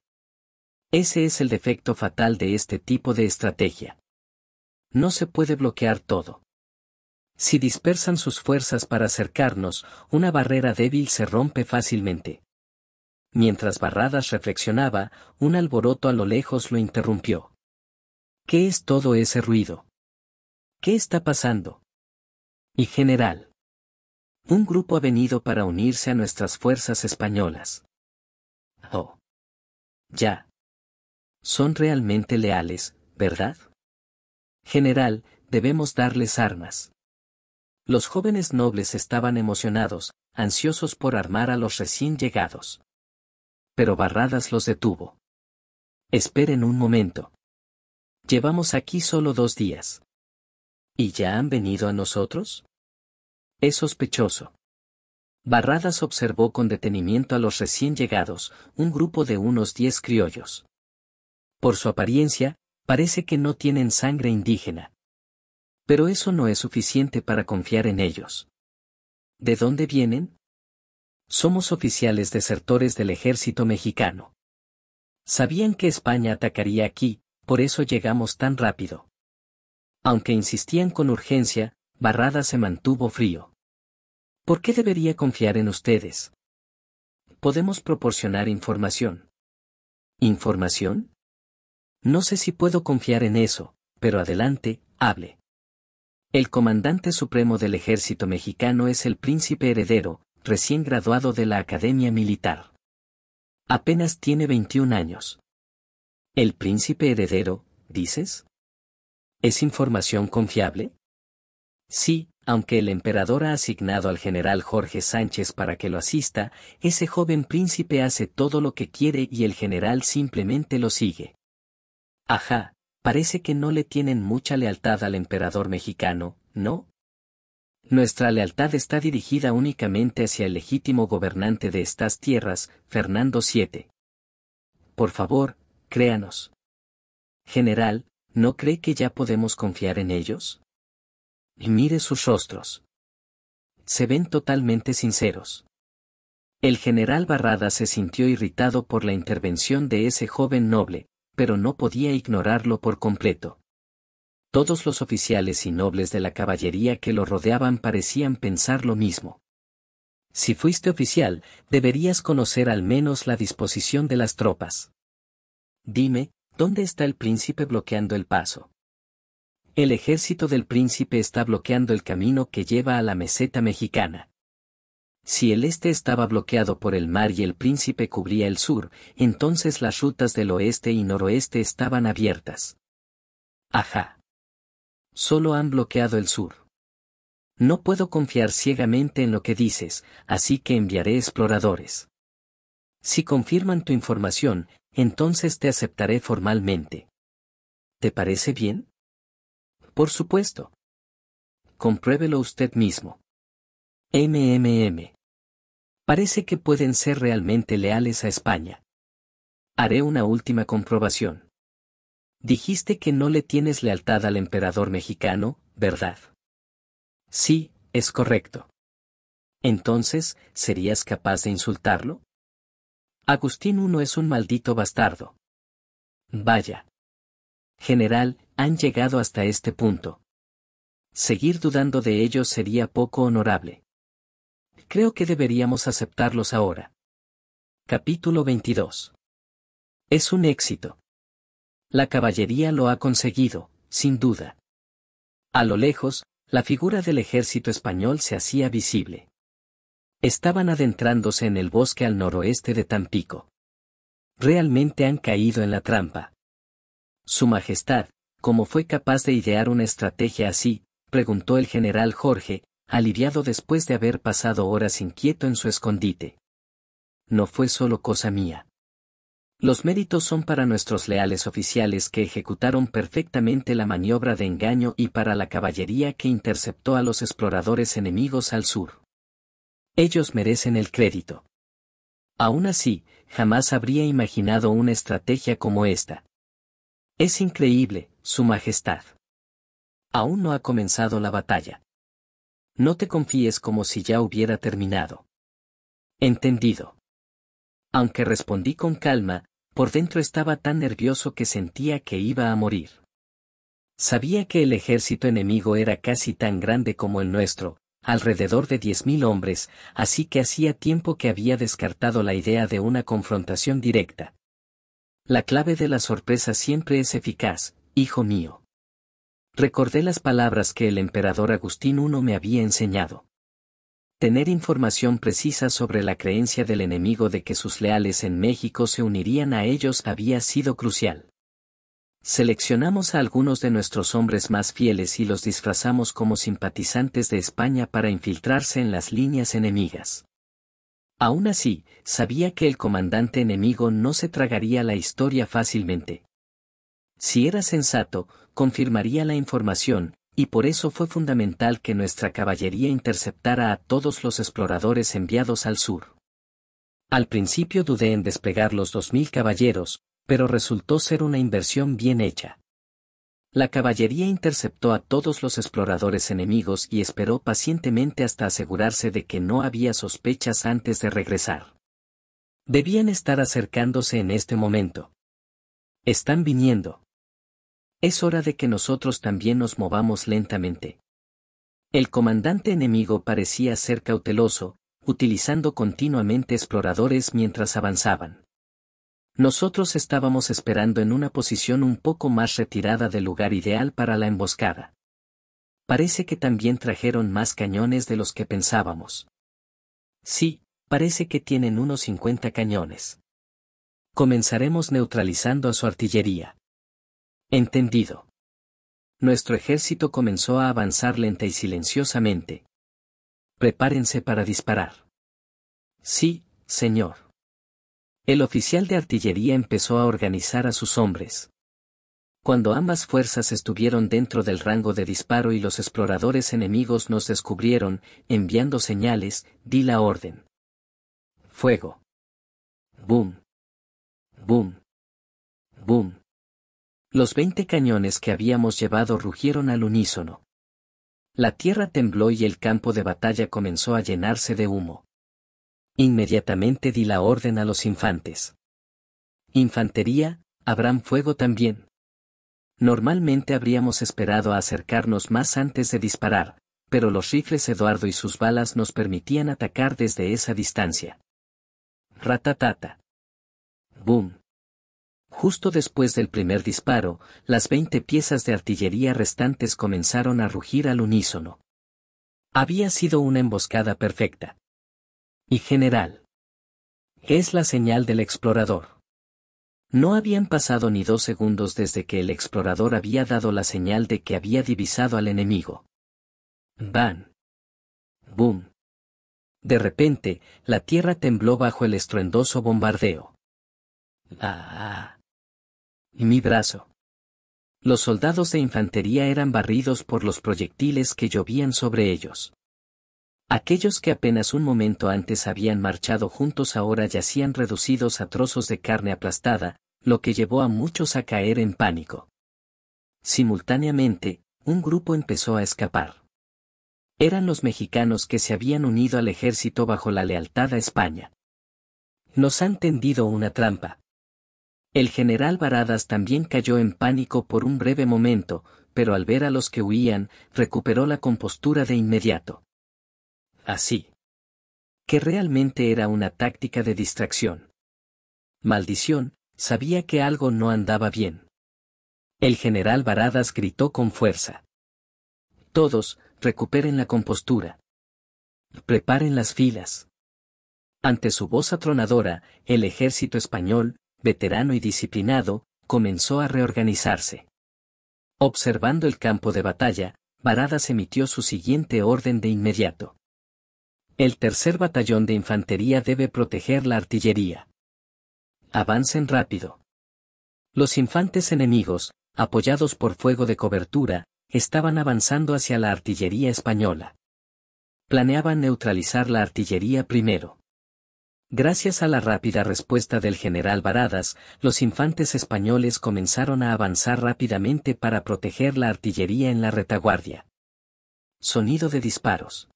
Ese es el defecto fatal de este tipo de estrategia. No se puede bloquear todo. Si dispersan sus fuerzas para acercarnos, una barrera débil se rompe fácilmente. Mientras Barradas reflexionaba, un alboroto a lo lejos lo interrumpió. ¿Qué es todo ese ruido? ¿Qué está pasando? Y general. Un grupo ha venido para unirse a nuestras fuerzas españolas. Oh. Ya. Son realmente leales, ¿verdad? General, debemos darles armas. Los jóvenes nobles estaban emocionados, ansiosos por armar a los recién llegados. Pero Barradas los detuvo. Esperen un momento. Llevamos aquí solo dos días. ¿Y ya han venido a nosotros? Es sospechoso. Barradas observó con detenimiento a los recién llegados, un grupo de unos diez criollos. Por su apariencia, parece que no tienen sangre indígena. Pero eso no es suficiente para confiar en ellos. ¿De dónde vienen? Somos oficiales desertores del ejército mexicano. Sabían que España atacaría aquí, por eso llegamos tan rápido. Aunque insistían con urgencia, Barrada se mantuvo frío. ¿Por qué debería confiar en ustedes? Podemos proporcionar información. ¿Información? No sé si puedo confiar en eso, pero adelante, hable. El comandante supremo del ejército mexicano es el príncipe heredero, recién graduado de la Academia Militar. Apenas tiene 21 años. ¿El príncipe heredero, dices? ¿Es información confiable? Sí, aunque el emperador ha asignado al general Jorge Sánchez para que lo asista, ese joven príncipe hace todo lo que quiere y el general simplemente lo sigue. Ajá, parece que no le tienen mucha lealtad al emperador mexicano, ¿no? Nuestra lealtad está dirigida únicamente hacia el legítimo gobernante de estas tierras, Fernando VII. Por favor, créanos. General, ¿no cree que ya podemos confiar en ellos? Y mire sus rostros. Se ven totalmente sinceros. El general Barrada se sintió irritado por la intervención de ese joven noble, pero no podía ignorarlo por completo. Todos los oficiales y nobles de la caballería que lo rodeaban parecían pensar lo mismo. Si fuiste oficial, deberías conocer al menos la disposición de las tropas. Dime, ¿dónde está el príncipe bloqueando el paso? El ejército del príncipe está bloqueando el camino que lleva a la meseta mexicana. Si el este estaba bloqueado por el mar y el príncipe cubría el sur, entonces las rutas del oeste y noroeste estaban abiertas. Ajá. Solo han bloqueado el sur. No puedo confiar ciegamente en lo que dices, así que enviaré exploradores. Si confirman tu información, entonces te aceptaré formalmente. ¿Te parece bien? Por supuesto. Compruébelo usted mismo. MMM. Parece que pueden ser realmente leales a España. Haré una última comprobación. Dijiste que no le tienes lealtad al emperador mexicano, ¿verdad? Sí, es correcto. Entonces, ¿serías capaz de insultarlo? Agustín I es un maldito bastardo. Vaya. General, han llegado hasta este punto. Seguir dudando de ellos sería poco honorable. Creo que deberíamos aceptarlos ahora. Capítulo 22. Es un éxito. La caballería lo ha conseguido, sin duda. A lo lejos, la figura del ejército español se hacía visible. Estaban adentrándose en el bosque al noroeste de Tampico. Realmente han caído en la trampa. Su Majestad, ¿cómo fue capaz de idear una estrategia así? preguntó el general Jorge, aliviado después de haber pasado horas inquieto en su escondite. No fue solo cosa mía. Los méritos son para nuestros leales oficiales que ejecutaron perfectamente la maniobra de engaño y para la caballería que interceptó a los exploradores enemigos al sur. Ellos merecen el crédito. Aún así, jamás habría imaginado una estrategia como esta. Es increíble, Su Majestad. Aún no ha comenzado la batalla no te confíes como si ya hubiera terminado. Entendido. Aunque respondí con calma, por dentro estaba tan nervioso que sentía que iba a morir. Sabía que el ejército enemigo era casi tan grande como el nuestro, alrededor de diez mil hombres, así que hacía tiempo que había descartado la idea de una confrontación directa. La clave de la sorpresa siempre es eficaz, hijo mío. Recordé las palabras que el emperador Agustín I me había enseñado. Tener información precisa sobre la creencia del enemigo de que sus leales en México se unirían a ellos había sido crucial. Seleccionamos a algunos de nuestros hombres más fieles y los disfrazamos como simpatizantes de España para infiltrarse en las líneas enemigas. Aún así, sabía que el comandante enemigo no se tragaría la historia fácilmente. Si era sensato, confirmaría la información, y por eso fue fundamental que nuestra caballería interceptara a todos los exploradores enviados al sur. Al principio dudé en desplegar los dos mil caballeros, pero resultó ser una inversión bien hecha. La caballería interceptó a todos los exploradores enemigos y esperó pacientemente hasta asegurarse de que no había sospechas antes de regresar. Debían estar acercándose en este momento. Están viniendo. Es hora de que nosotros también nos movamos lentamente. El comandante enemigo parecía ser cauteloso, utilizando continuamente exploradores mientras avanzaban. Nosotros estábamos esperando en una posición un poco más retirada del lugar ideal para la emboscada. Parece que también trajeron más cañones de los que pensábamos. Sí, parece que tienen unos 50 cañones. Comenzaremos neutralizando a su artillería. Entendido. Nuestro ejército comenzó a avanzar lenta y silenciosamente. Prepárense para disparar. Sí, señor. El oficial de artillería empezó a organizar a sus hombres. Cuando ambas fuerzas estuvieron dentro del rango de disparo y los exploradores enemigos nos descubrieron, enviando señales, di la orden. Fuego. Boom. Boom. Boom. Los veinte cañones que habíamos llevado rugieron al unísono. La tierra tembló y el campo de batalla comenzó a llenarse de humo. Inmediatamente di la orden a los infantes. Infantería, habrán fuego también. Normalmente habríamos esperado acercarnos más antes de disparar, pero los rifles Eduardo y sus balas nos permitían atacar desde esa distancia. Ratatata. Boom. Justo después del primer disparo, las veinte piezas de artillería restantes comenzaron a rugir al unísono. Había sido una emboscada perfecta. Y general. Es la señal del explorador. No habían pasado ni dos segundos desde que el explorador había dado la señal de que había divisado al enemigo. Van. Boom. De repente, la tierra tembló bajo el estruendoso bombardeo. Ah. ah, ah y mi brazo. Los soldados de infantería eran barridos por los proyectiles que llovían sobre ellos. Aquellos que apenas un momento antes habían marchado juntos ahora yacían reducidos a trozos de carne aplastada, lo que llevó a muchos a caer en pánico. Simultáneamente, un grupo empezó a escapar. Eran los mexicanos que se habían unido al ejército bajo la lealtad a España. Nos han tendido una trampa, el general Baradas también cayó en pánico por un breve momento, pero al ver a los que huían, recuperó la compostura de inmediato. Así. Que realmente era una táctica de distracción. Maldición, sabía que algo no andaba bien. El general Baradas gritó con fuerza. Todos, recuperen la compostura. Preparen las filas. Ante su voz atronadora, el ejército español, veterano y disciplinado, comenzó a reorganizarse. Observando el campo de batalla, Baradas emitió su siguiente orden de inmediato. El tercer batallón de infantería debe proteger la artillería. Avancen rápido. Los infantes enemigos, apoyados por fuego de cobertura, estaban avanzando hacia la artillería española. Planeaban neutralizar la artillería primero. Gracias a la rápida respuesta del general Varadas, los infantes españoles comenzaron a avanzar rápidamente para proteger la artillería en la retaguardia. Sonido de disparos.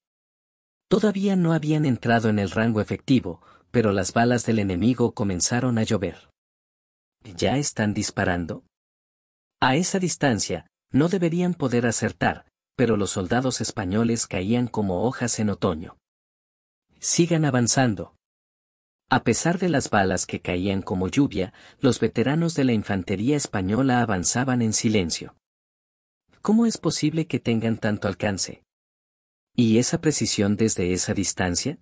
Todavía no habían entrado en el rango efectivo, pero las balas del enemigo comenzaron a llover. ¿Ya están disparando? A esa distancia, no deberían poder acertar, pero los soldados españoles caían como hojas en otoño. Sigan avanzando. A pesar de las balas que caían como lluvia, los veteranos de la infantería española avanzaban en silencio. ¿Cómo es posible que tengan tanto alcance? ¿Y esa precisión desde esa distancia?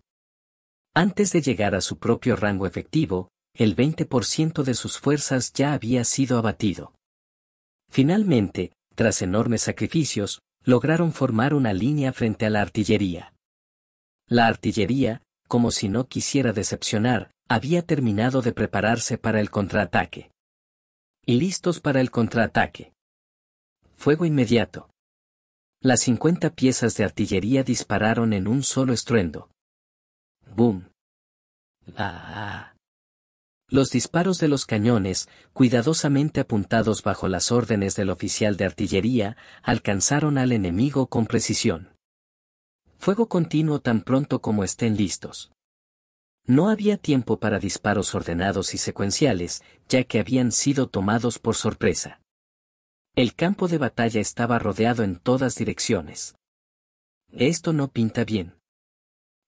Antes de llegar a su propio rango efectivo, el 20% de sus fuerzas ya había sido abatido. Finalmente, tras enormes sacrificios, lograron formar una línea frente a la artillería. La artillería, como si no quisiera decepcionar, había terminado de prepararse para el contraataque. Y listos para el contraataque. Fuego inmediato. Las cincuenta piezas de artillería dispararon en un solo estruendo. —¡Bum! ¡Ah! Los disparos de los cañones, cuidadosamente apuntados bajo las órdenes del oficial de artillería, alcanzaron al enemigo con precisión. Fuego continuo tan pronto como estén listos. No había tiempo para disparos ordenados y secuenciales, ya que habían sido tomados por sorpresa. El campo de batalla estaba rodeado en todas direcciones. Esto no pinta bien.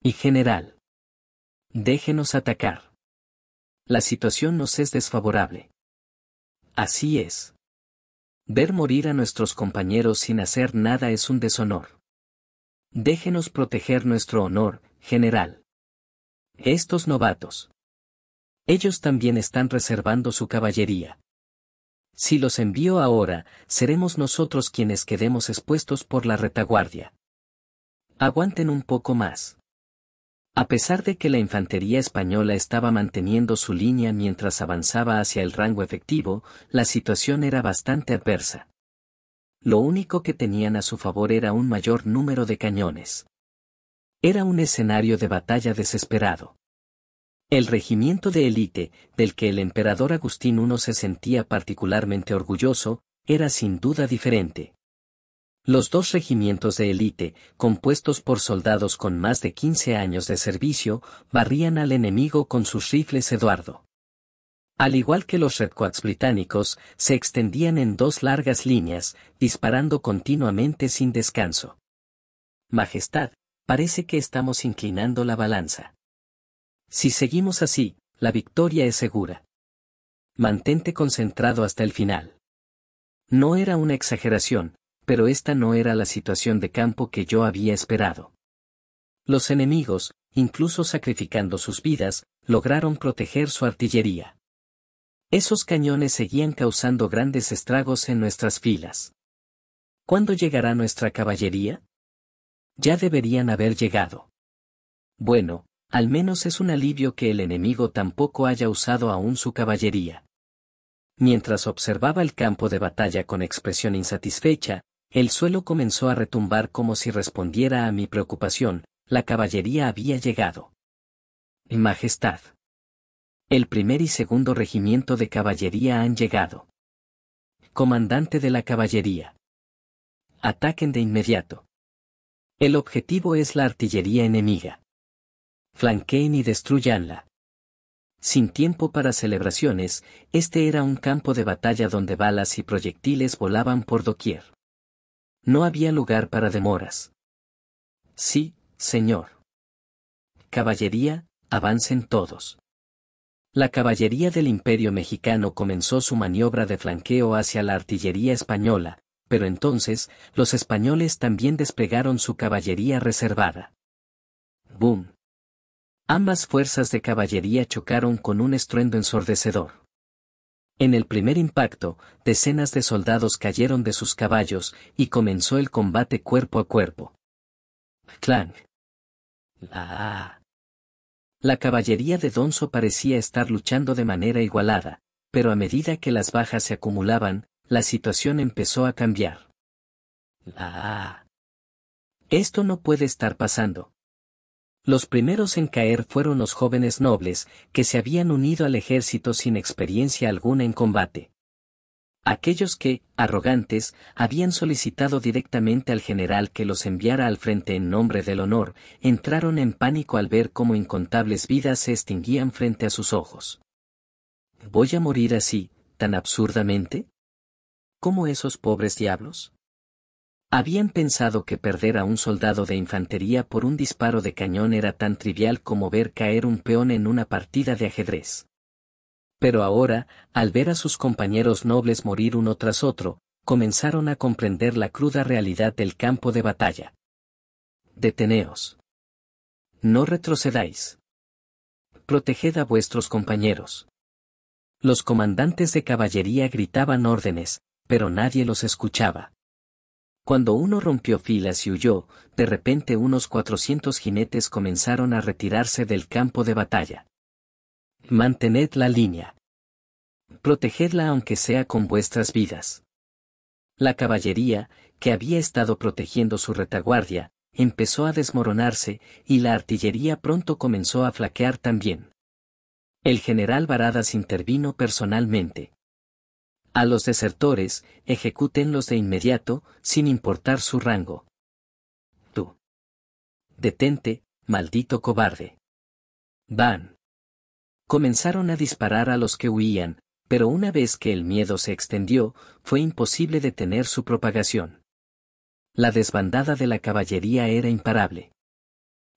Y general. Déjenos atacar. La situación nos es desfavorable. Así es. Ver morir a nuestros compañeros sin hacer nada es un deshonor. Déjenos proteger nuestro honor, general. Estos novatos. Ellos también están reservando su caballería. Si los envío ahora, seremos nosotros quienes quedemos expuestos por la retaguardia. Aguanten un poco más. A pesar de que la infantería española estaba manteniendo su línea mientras avanzaba hacia el rango efectivo, la situación era bastante adversa lo único que tenían a su favor era un mayor número de cañones. Era un escenario de batalla desesperado. El regimiento de élite, del que el emperador Agustín I se sentía particularmente orgulloso, era sin duda diferente. Los dos regimientos de élite, compuestos por soldados con más de 15 años de servicio, barrían al enemigo con sus rifles Eduardo. Al igual que los Redcoats británicos, se extendían en dos largas líneas, disparando continuamente sin descanso. Majestad, parece que estamos inclinando la balanza. Si seguimos así, la victoria es segura. Mantente concentrado hasta el final. No era una exageración, pero esta no era la situación de campo que yo había esperado. Los enemigos, incluso sacrificando sus vidas, lograron proteger su artillería. Esos cañones seguían causando grandes estragos en nuestras filas. ¿Cuándo llegará nuestra caballería? Ya deberían haber llegado. Bueno, al menos es un alivio que el enemigo tampoco haya usado aún su caballería. Mientras observaba el campo de batalla con expresión insatisfecha, el suelo comenzó a retumbar como si respondiera a mi preocupación, la caballería había llegado. Mi Majestad. El primer y segundo regimiento de caballería han llegado. Comandante de la caballería. Ataquen de inmediato. El objetivo es la artillería enemiga. Flanqueen y destruyanla. Sin tiempo para celebraciones, este era un campo de batalla donde balas y proyectiles volaban por doquier. No había lugar para demoras. Sí, señor. Caballería, avancen todos la caballería del Imperio mexicano comenzó su maniobra de flanqueo hacia la artillería española, pero entonces, los españoles también desplegaron su caballería reservada. ¡Bum! Ambas fuerzas de caballería chocaron con un estruendo ensordecedor. En el primer impacto, decenas de soldados cayeron de sus caballos y comenzó el combate cuerpo a cuerpo. ¡Clang! ¡La! La caballería de Donso parecía estar luchando de manera igualada, pero a medida que las bajas se acumulaban, la situación empezó a cambiar. Ah. Esto no puede estar pasando. Los primeros en caer fueron los jóvenes nobles, que se habían unido al ejército sin experiencia alguna en combate aquellos que, arrogantes, habían solicitado directamente al general que los enviara al frente en nombre del honor, entraron en pánico al ver cómo incontables vidas se extinguían frente a sus ojos. ¿Voy a morir así, tan absurdamente? ¿Cómo esos pobres diablos? Habían pensado que perder a un soldado de infantería por un disparo de cañón era tan trivial como ver caer un peón en una partida de ajedrez. Pero ahora, al ver a sus compañeros nobles morir uno tras otro, comenzaron a comprender la cruda realidad del campo de batalla. Deteneos. No retrocedáis. Proteged a vuestros compañeros. Los comandantes de caballería gritaban órdenes, pero nadie los escuchaba. Cuando uno rompió filas y huyó, de repente unos cuatrocientos jinetes comenzaron a retirarse del campo de batalla. Mantened la línea. Protegedla aunque sea con vuestras vidas. La caballería, que había estado protegiendo su retaguardia, empezó a desmoronarse y la artillería pronto comenzó a flaquear también. El general Baradas intervino personalmente. A los desertores, ejecútenlos de inmediato, sin importar su rango. Tú. Detente, maldito cobarde. Van. Comenzaron a disparar a los que huían, pero una vez que el miedo se extendió, fue imposible detener su propagación. La desbandada de la caballería era imparable.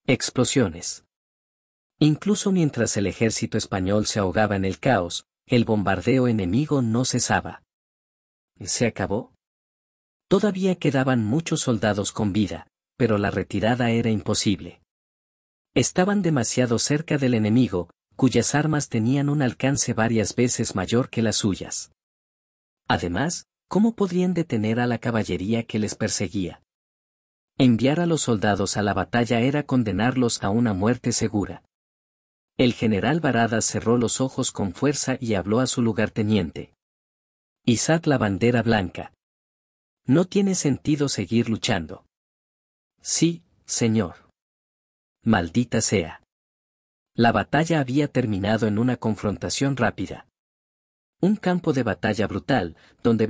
Explosiones. Incluso mientras el ejército español se ahogaba en el caos, el bombardeo enemigo no cesaba. ¿Se acabó? Todavía quedaban muchos soldados con vida, pero la retirada era imposible. Estaban demasiado cerca del enemigo, cuyas armas tenían un alcance varias veces mayor que las suyas. Además, ¿cómo podrían detener a la caballería que les perseguía? Enviar a los soldados a la batalla era condenarlos a una muerte segura. El general Baradas cerró los ojos con fuerza y habló a su lugarteniente. Izad la bandera blanca. No tiene sentido seguir luchando. Sí, señor. Maldita sea. La batalla había terminado en una confrontación rápida. Un campo de batalla brutal, donde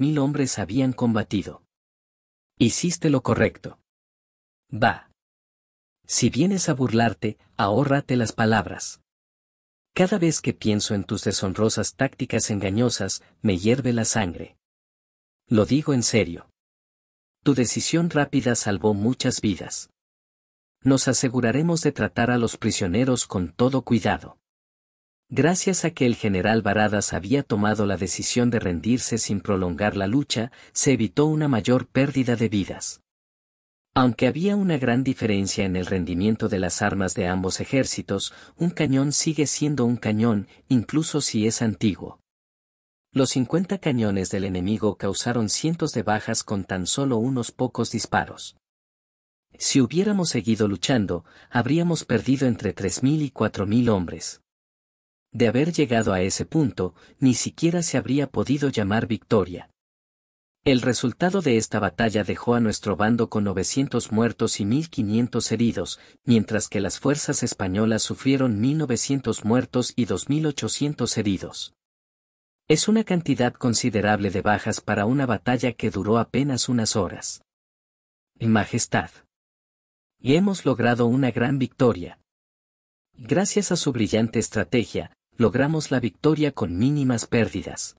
mil hombres habían combatido. Hiciste lo correcto. Va. Si vienes a burlarte, ahórrate las palabras. Cada vez que pienso en tus deshonrosas tácticas engañosas, me hierve la sangre. Lo digo en serio. Tu decisión rápida salvó muchas vidas nos aseguraremos de tratar a los prisioneros con todo cuidado. Gracias a que el general Baradas había tomado la decisión de rendirse sin prolongar la lucha, se evitó una mayor pérdida de vidas. Aunque había una gran diferencia en el rendimiento de las armas de ambos ejércitos, un cañón sigue siendo un cañón, incluso si es antiguo. Los 50 cañones del enemigo causaron cientos de bajas con tan solo unos pocos disparos. Si hubiéramos seguido luchando, habríamos perdido entre 3.000 y 4.000 hombres. De haber llegado a ese punto, ni siquiera se habría podido llamar victoria. El resultado de esta batalla dejó a nuestro bando con 900 muertos y 1.500 heridos, mientras que las fuerzas españolas sufrieron 1.900 muertos y 2.800 heridos. Es una cantidad considerable de bajas para una batalla que duró apenas unas horas. Majestad. Y hemos logrado una gran victoria. Gracias a su brillante estrategia, logramos la victoria con mínimas pérdidas.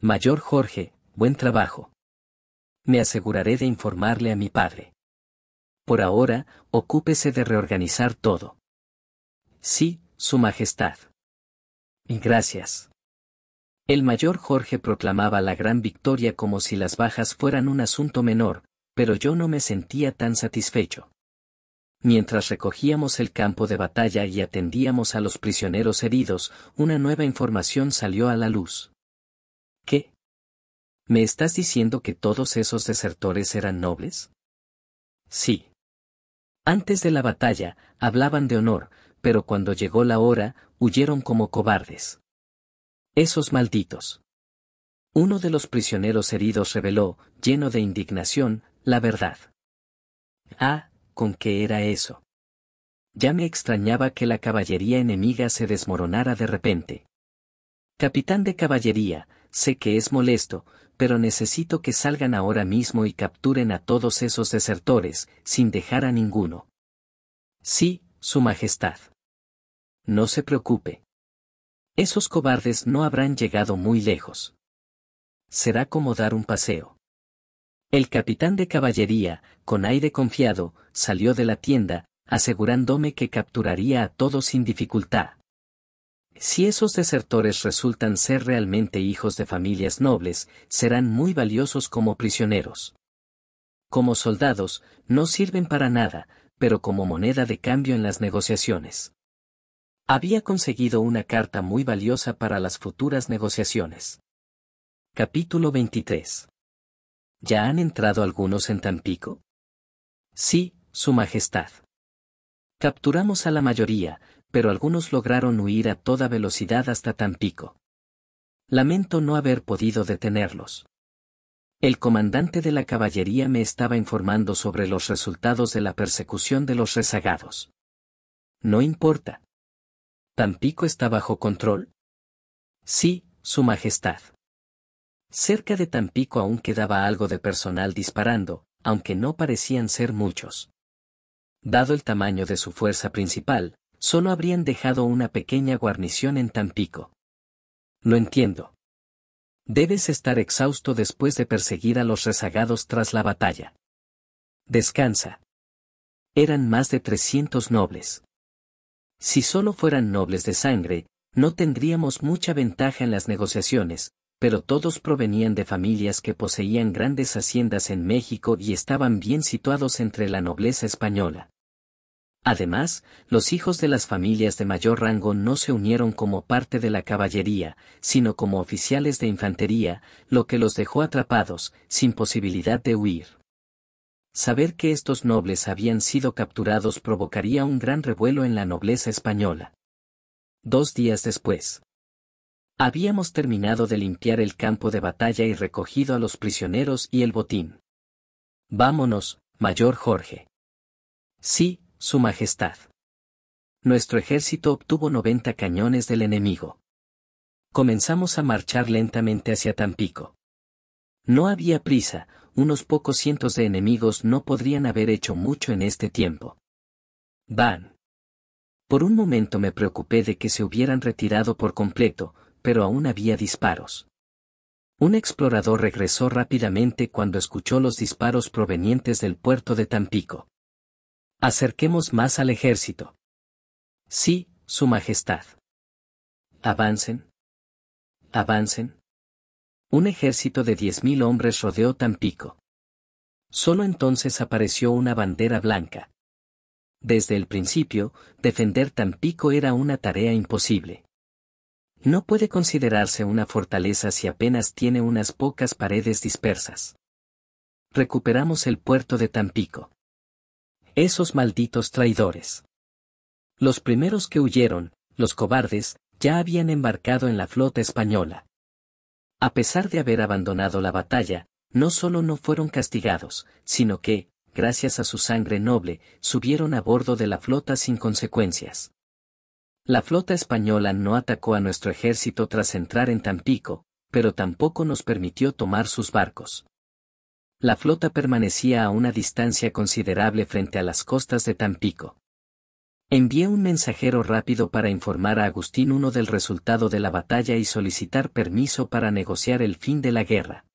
Mayor Jorge, buen trabajo. Me aseguraré de informarle a mi padre. Por ahora, ocúpese de reorganizar todo. Sí, Su Majestad. Gracias. El mayor Jorge proclamaba la gran victoria como si las bajas fueran un asunto menor, pero yo no me sentía tan satisfecho. Mientras recogíamos el campo de batalla y atendíamos a los prisioneros heridos, una nueva información salió a la luz. ¿Qué? ¿Me estás diciendo que todos esos desertores eran nobles? Sí. Antes de la batalla, hablaban de honor, pero cuando llegó la hora, huyeron como cobardes. Esos malditos. Uno de los prisioneros heridos reveló, lleno de indignación, la verdad. Ah, con qué era eso. Ya me extrañaba que la caballería enemiga se desmoronara de repente. Capitán de caballería, sé que es molesto, pero necesito que salgan ahora mismo y capturen a todos esos desertores, sin dejar a ninguno. Sí, Su Majestad. No se preocupe. Esos cobardes no habrán llegado muy lejos. Será como dar un paseo. El capitán de caballería, con aire confiado, salió de la tienda, asegurándome que capturaría a todos sin dificultad. Si esos desertores resultan ser realmente hijos de familias nobles, serán muy valiosos como prisioneros. Como soldados, no sirven para nada, pero como moneda de cambio en las negociaciones. Había conseguido una carta muy valiosa para las futuras negociaciones. Capítulo 23 ¿Ya han entrado algunos en Tampico? Sí, Su Majestad. Capturamos a la mayoría, pero algunos lograron huir a toda velocidad hasta Tampico. Lamento no haber podido detenerlos. El comandante de la caballería me estaba informando sobre los resultados de la persecución de los rezagados. No importa. ¿Tampico está bajo control? Sí, Su Majestad. Cerca de Tampico aún quedaba algo de personal disparando, aunque no parecían ser muchos. Dado el tamaño de su fuerza principal, solo habrían dejado una pequeña guarnición en Tampico. Lo entiendo. Debes estar exhausto después de perseguir a los rezagados tras la batalla. Descansa. Eran más de 300 nobles. Si solo fueran nobles de sangre, no tendríamos mucha ventaja en las negociaciones, pero todos provenían de familias que poseían grandes haciendas en México y estaban bien situados entre la nobleza española. Además, los hijos de las familias de mayor rango no se unieron como parte de la caballería, sino como oficiales de infantería, lo que los dejó atrapados, sin posibilidad de huir. Saber que estos nobles habían sido capturados provocaría un gran revuelo en la nobleza española. Dos días después, Habíamos terminado de limpiar el campo de batalla y recogido a los prisioneros y el botín. Vámonos, mayor Jorge. Sí, Su Majestad. Nuestro ejército obtuvo 90 cañones del enemigo. Comenzamos a marchar lentamente hacia Tampico. No había prisa, unos pocos cientos de enemigos no podrían haber hecho mucho en este tiempo. Van. Por un momento me preocupé de que se hubieran retirado por completo, pero aún había disparos. Un explorador regresó rápidamente cuando escuchó los disparos provenientes del puerto de Tampico. Acerquemos más al ejército. Sí, Su Majestad. Avancen. Avancen. Un ejército de diez mil hombres rodeó Tampico. Solo entonces apareció una bandera blanca. Desde el principio, defender Tampico era una tarea imposible. No puede considerarse una fortaleza si apenas tiene unas pocas paredes dispersas. Recuperamos el puerto de Tampico. Esos malditos traidores. Los primeros que huyeron, los cobardes, ya habían embarcado en la flota española. A pesar de haber abandonado la batalla, no solo no fueron castigados, sino que, gracias a su sangre noble, subieron a bordo de la flota sin consecuencias. La flota española no atacó a nuestro ejército tras entrar en Tampico, pero tampoco nos permitió tomar sus barcos. La flota permanecía a una distancia considerable frente a las costas de Tampico. Envié un mensajero rápido para informar a Agustín I del resultado de la batalla y solicitar permiso para negociar el fin de la guerra.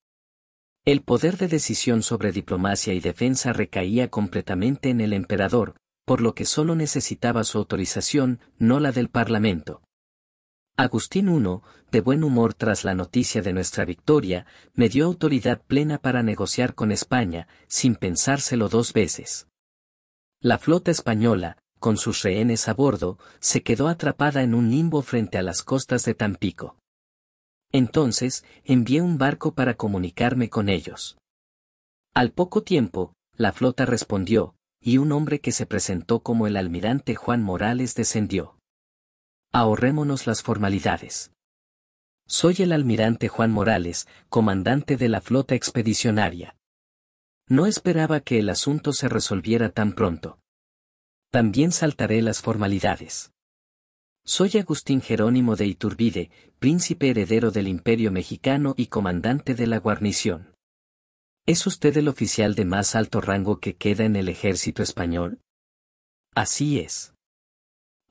El poder de decisión sobre diplomacia y defensa recaía completamente en el emperador, por lo que solo necesitaba su autorización, no la del Parlamento. Agustín I, de buen humor tras la noticia de nuestra victoria, me dio autoridad plena para negociar con España, sin pensárselo dos veces. La flota española, con sus rehenes a bordo, se quedó atrapada en un limbo frente a las costas de Tampico. Entonces, envié un barco para comunicarme con ellos. Al poco tiempo, la flota respondió, y un hombre que se presentó como el almirante Juan Morales descendió. Ahorrémonos las formalidades. Soy el almirante Juan Morales, comandante de la flota expedicionaria. No esperaba que el asunto se resolviera tan pronto. También saltaré las formalidades. Soy Agustín Jerónimo de Iturbide, príncipe heredero del Imperio Mexicano y comandante de la guarnición. ¿Es usted el oficial de más alto rango que queda en el ejército español? Así es.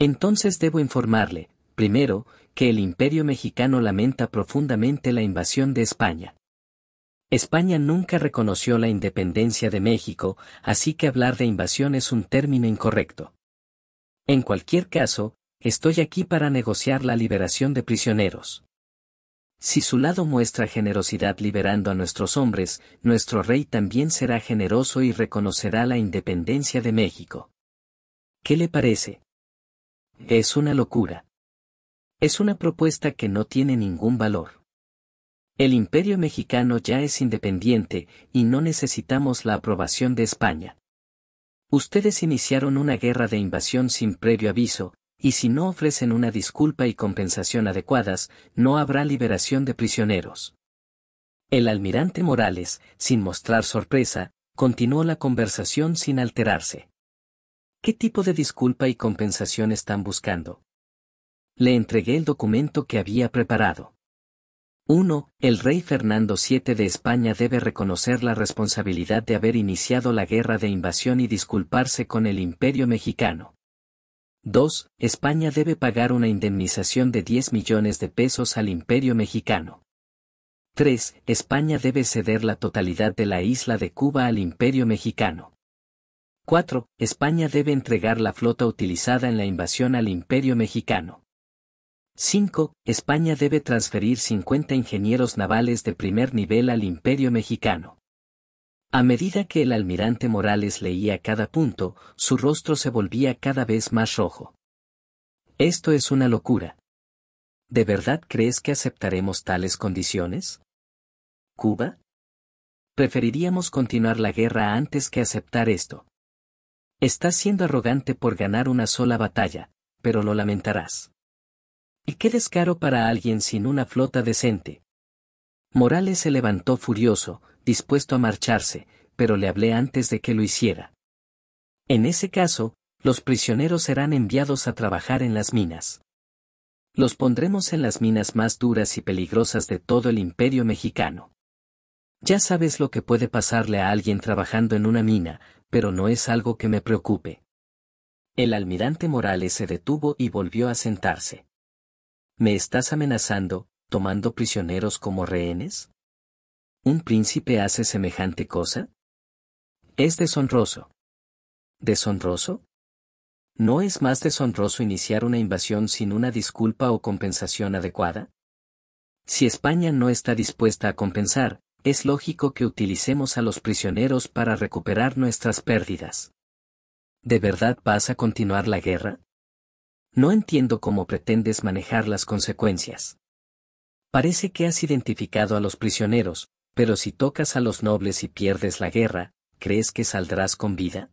Entonces debo informarle, primero, que el imperio mexicano lamenta profundamente la invasión de España. España nunca reconoció la independencia de México, así que hablar de invasión es un término incorrecto. En cualquier caso, estoy aquí para negociar la liberación de prisioneros. Si su lado muestra generosidad liberando a nuestros hombres, nuestro rey también será generoso y reconocerá la independencia de México. ¿Qué le parece? Es una locura. Es una propuesta que no tiene ningún valor. El imperio mexicano ya es independiente y no necesitamos la aprobación de España. Ustedes iniciaron una guerra de invasión sin previo aviso, y si no ofrecen una disculpa y compensación adecuadas, no habrá liberación de prisioneros. El almirante Morales, sin mostrar sorpresa, continuó la conversación sin alterarse. ¿Qué tipo de disculpa y compensación están buscando? Le entregué el documento que había preparado. 1. El rey Fernando VII de España debe reconocer la responsabilidad de haber iniciado la guerra de invasión y disculparse con el imperio mexicano. 2. España debe pagar una indemnización de 10 millones de pesos al Imperio mexicano. 3. España debe ceder la totalidad de la isla de Cuba al Imperio mexicano. 4. España debe entregar la flota utilizada en la invasión al Imperio mexicano. 5. España debe transferir 50 ingenieros navales de primer nivel al Imperio mexicano. A medida que el almirante Morales leía cada punto, su rostro se volvía cada vez más rojo. Esto es una locura. ¿De verdad crees que aceptaremos tales condiciones? ¿Cuba? Preferiríamos continuar la guerra antes que aceptar esto. Estás siendo arrogante por ganar una sola batalla, pero lo lamentarás. Y qué descaro para alguien sin una flota decente. Morales se levantó furioso, dispuesto a marcharse, pero le hablé antes de que lo hiciera. En ese caso, los prisioneros serán enviados a trabajar en las minas. Los pondremos en las minas más duras y peligrosas de todo el imperio mexicano. Ya sabes lo que puede pasarle a alguien trabajando en una mina, pero no es algo que me preocupe. El almirante Morales se detuvo y volvió a sentarse. ¿Me estás amenazando, tomando prisioneros como rehenes? ¿Un príncipe hace semejante cosa? Es deshonroso. ¿Deshonroso? ¿No es más deshonroso iniciar una invasión sin una disculpa o compensación adecuada? Si España no está dispuesta a compensar, es lógico que utilicemos a los prisioneros para recuperar nuestras pérdidas. ¿De verdad vas a continuar la guerra? No entiendo cómo pretendes manejar las consecuencias. Parece que has identificado a los prisioneros, pero si tocas a los nobles y pierdes la guerra, ¿crees que saldrás con vida?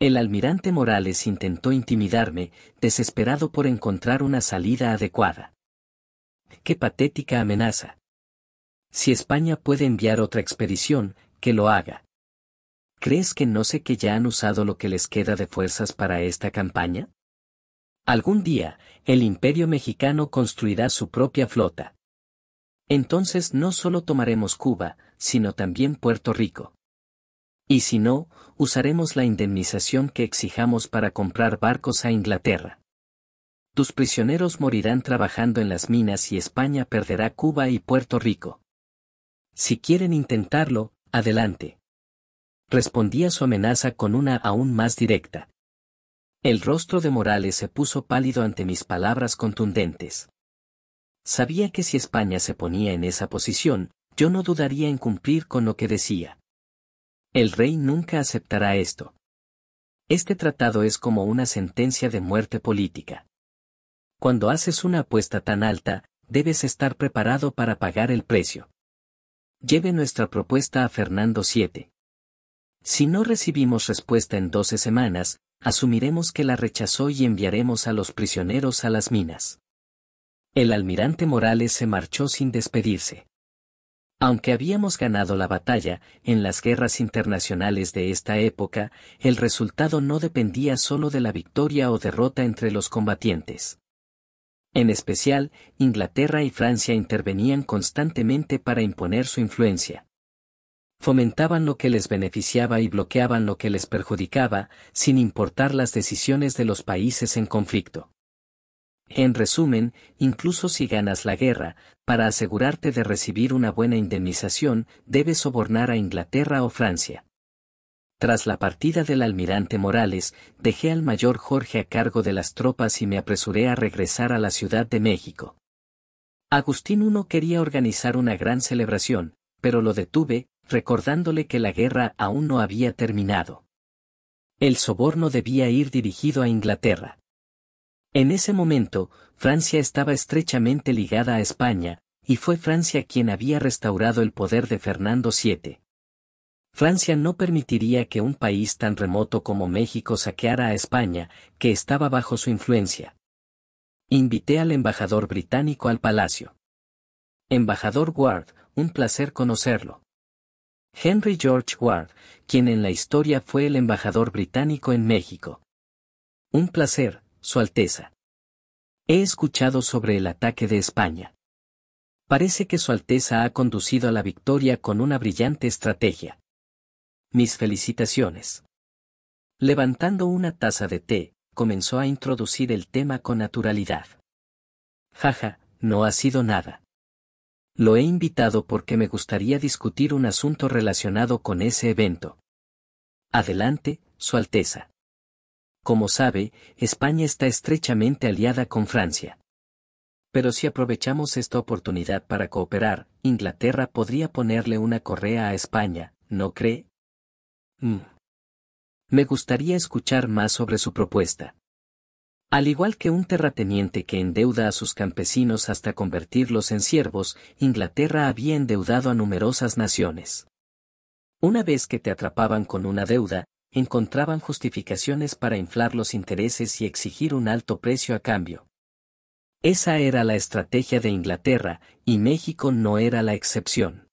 El almirante Morales intentó intimidarme, desesperado por encontrar una salida adecuada. ¡Qué patética amenaza! Si España puede enviar otra expedición, que lo haga. ¿Crees que no sé que ya han usado lo que les queda de fuerzas para esta campaña? Algún día, el imperio mexicano construirá su propia flota. Entonces no solo tomaremos Cuba, sino también Puerto Rico. Y si no, usaremos la indemnización que exijamos para comprar barcos a Inglaterra. Tus prisioneros morirán trabajando en las minas y España perderá Cuba y Puerto Rico. Si quieren intentarlo, adelante. Respondí a su amenaza con una aún más directa. El rostro de Morales se puso pálido ante mis palabras contundentes. Sabía que si España se ponía en esa posición, yo no dudaría en cumplir con lo que decía. El rey nunca aceptará esto. Este tratado es como una sentencia de muerte política. Cuando haces una apuesta tan alta, debes estar preparado para pagar el precio. Lleve nuestra propuesta a Fernando VII. Si no recibimos respuesta en doce semanas, asumiremos que la rechazó y enviaremos a los prisioneros a las minas. El almirante Morales se marchó sin despedirse. Aunque habíamos ganado la batalla, en las guerras internacionales de esta época, el resultado no dependía solo de la victoria o derrota entre los combatientes. En especial, Inglaterra y Francia intervenían constantemente para imponer su influencia. Fomentaban lo que les beneficiaba y bloqueaban lo que les perjudicaba, sin importar las decisiones de los países en conflicto. En resumen, incluso si ganas la guerra, para asegurarte de recibir una buena indemnización, debes sobornar a Inglaterra o Francia. Tras la partida del almirante Morales, dejé al mayor Jorge a cargo de las tropas y me apresuré a regresar a la Ciudad de México. Agustín I quería organizar una gran celebración, pero lo detuve, recordándole que la guerra aún no había terminado. El soborno debía ir dirigido a Inglaterra. En ese momento, Francia estaba estrechamente ligada a España, y fue Francia quien había restaurado el poder de Fernando VII. Francia no permitiría que un país tan remoto como México saqueara a España, que estaba bajo su influencia. Invité al embajador británico al palacio. Embajador Ward, un placer conocerlo. Henry George Ward, quien en la historia fue el embajador británico en México. Un placer, su Alteza. He escuchado sobre el ataque de España. Parece que Su Alteza ha conducido a la victoria con una brillante estrategia. Mis felicitaciones. Levantando una taza de té, comenzó a introducir el tema con naturalidad. Jaja, no ha sido nada. Lo he invitado porque me gustaría discutir un asunto relacionado con ese evento. Adelante, Su Alteza. Como sabe, España está estrechamente aliada con Francia. Pero si aprovechamos esta oportunidad para cooperar, Inglaterra podría ponerle una correa a España, ¿no cree? Mm. Me gustaría escuchar más sobre su propuesta. Al igual que un terrateniente que endeuda a sus campesinos hasta convertirlos en siervos, Inglaterra había endeudado a numerosas naciones. Una vez que te atrapaban con una deuda, encontraban justificaciones para inflar los intereses y exigir un alto precio a cambio. Esa era la estrategia de Inglaterra, y México no era la excepción.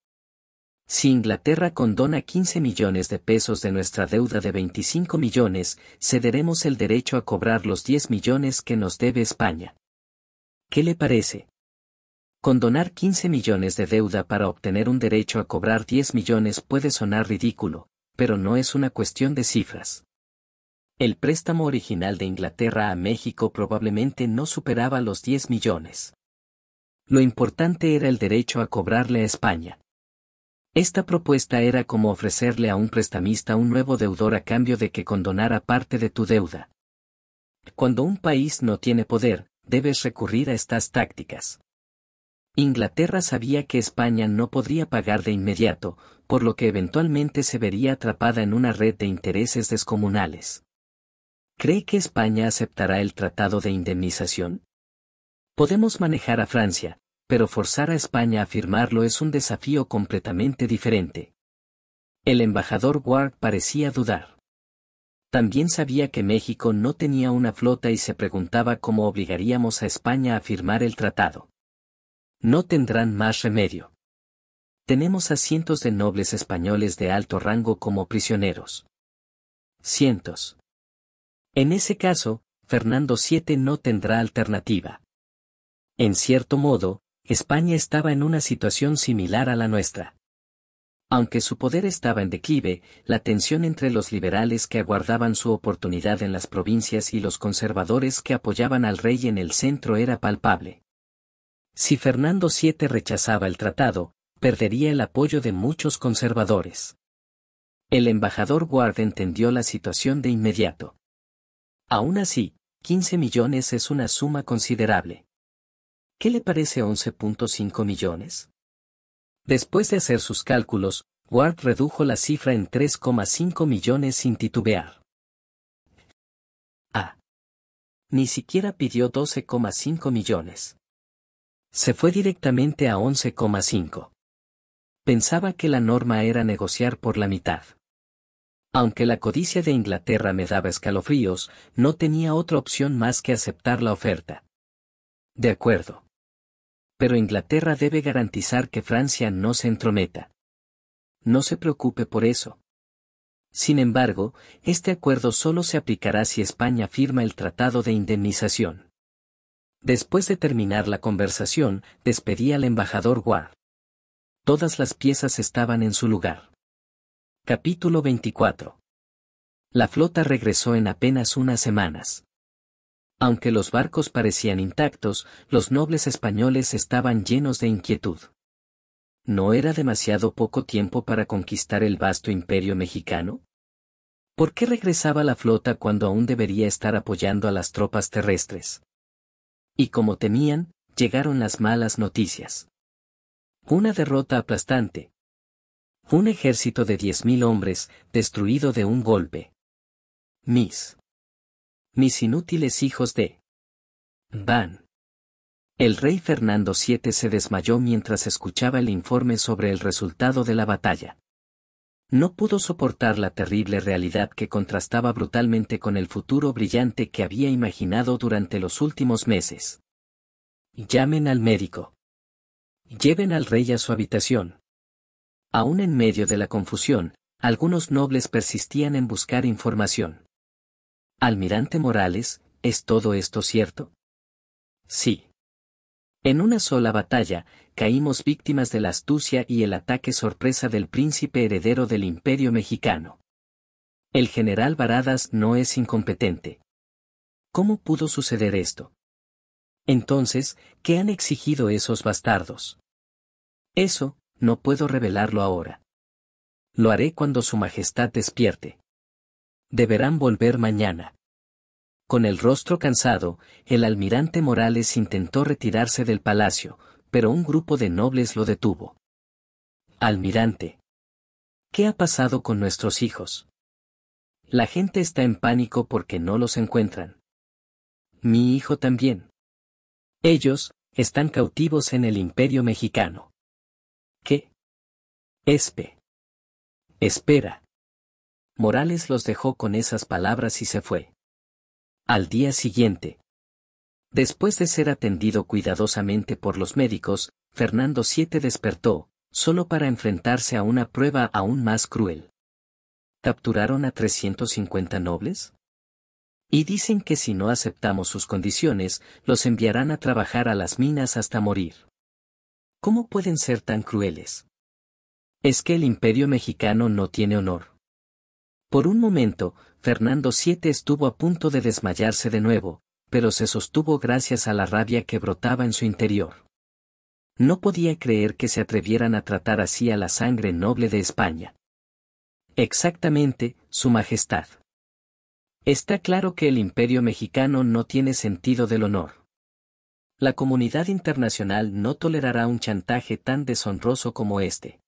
Si Inglaterra condona 15 millones de pesos de nuestra deuda de 25 millones, cederemos el derecho a cobrar los 10 millones que nos debe España. ¿Qué le parece? Condonar 15 millones de deuda para obtener un derecho a cobrar 10 millones puede sonar ridículo, pero no es una cuestión de cifras. El préstamo original de Inglaterra a México probablemente no superaba los 10 millones. Lo importante era el derecho a cobrarle a España. Esta propuesta era como ofrecerle a un prestamista un nuevo deudor a cambio de que condonara parte de tu deuda. Cuando un país no tiene poder, debes recurrir a estas tácticas. Inglaterra sabía que España no podría pagar de inmediato, por lo que eventualmente se vería atrapada en una red de intereses descomunales. ¿Cree que España aceptará el tratado de indemnización? Podemos manejar a Francia, pero forzar a España a firmarlo es un desafío completamente diferente. El embajador Ward parecía dudar. También sabía que México no tenía una flota y se preguntaba cómo obligaríamos a España a firmar el tratado. No tendrán más remedio tenemos a cientos de nobles españoles de alto rango como prisioneros. Cientos. En ese caso, Fernando VII no tendrá alternativa. En cierto modo, España estaba en una situación similar a la nuestra. Aunque su poder estaba en declive, la tensión entre los liberales que aguardaban su oportunidad en las provincias y los conservadores que apoyaban al rey en el centro era palpable. Si Fernando VII rechazaba el tratado, perdería el apoyo de muchos conservadores. El embajador Ward entendió la situación de inmediato. Aún así, 15 millones es una suma considerable. ¿Qué le parece 11.5 millones? Después de hacer sus cálculos, Ward redujo la cifra en 3,5 millones sin titubear. Ah. Ni siquiera pidió 12,5 millones. Se fue directamente a 11,5. Pensaba que la norma era negociar por la mitad. Aunque la codicia de Inglaterra me daba escalofríos, no tenía otra opción más que aceptar la oferta. De acuerdo. Pero Inglaterra debe garantizar que Francia no se entrometa. No se preocupe por eso. Sin embargo, este acuerdo solo se aplicará si España firma el Tratado de Indemnización. Después de terminar la conversación, despedí al embajador Ward. Todas las piezas estaban en su lugar. Capítulo 24. La flota regresó en apenas unas semanas. Aunque los barcos parecían intactos, los nobles españoles estaban llenos de inquietud. ¿No era demasiado poco tiempo para conquistar el vasto imperio mexicano? ¿Por qué regresaba la flota cuando aún debería estar apoyando a las tropas terrestres? Y como temían, llegaron las malas noticias. Una derrota aplastante. Un ejército de diez mil hombres, destruido de un golpe. Mis. Mis inútiles hijos de. Van. El rey Fernando VII se desmayó mientras escuchaba el informe sobre el resultado de la batalla. No pudo soportar la terrible realidad que contrastaba brutalmente con el futuro brillante que había imaginado durante los últimos meses. Llamen al médico. Lleven al rey a su habitación. Aún en medio de la confusión, algunos nobles persistían en buscar información. Almirante Morales, ¿es todo esto cierto? Sí. En una sola batalla, caímos víctimas de la astucia y el ataque sorpresa del príncipe heredero del imperio mexicano. El general Varadas no es incompetente. ¿Cómo pudo suceder esto? Entonces, ¿qué han exigido esos bastardos? Eso, no puedo revelarlo ahora. Lo haré cuando Su Majestad despierte. Deberán volver mañana. Con el rostro cansado, el almirante Morales intentó retirarse del palacio, pero un grupo de nobles lo detuvo. Almirante. ¿Qué ha pasado con nuestros hijos? La gente está en pánico porque no los encuentran. Mi hijo también. Ellos, están cautivos en el imperio mexicano. ¿Qué? Espe. Espera. Morales los dejó con esas palabras y se fue. Al día siguiente. Después de ser atendido cuidadosamente por los médicos, Fernando VII despertó, solo para enfrentarse a una prueba aún más cruel. ¿Capturaron a 350 nobles? Y dicen que si no aceptamos sus condiciones, los enviarán a trabajar a las minas hasta morir. ¿Cómo pueden ser tan crueles? Es que el imperio mexicano no tiene honor. Por un momento, Fernando VII estuvo a punto de desmayarse de nuevo, pero se sostuvo gracias a la rabia que brotaba en su interior. No podía creer que se atrevieran a tratar así a la sangre noble de España. Exactamente, Su Majestad. Está claro que el imperio mexicano no tiene sentido del honor. La comunidad internacional no tolerará un chantaje tan deshonroso como este.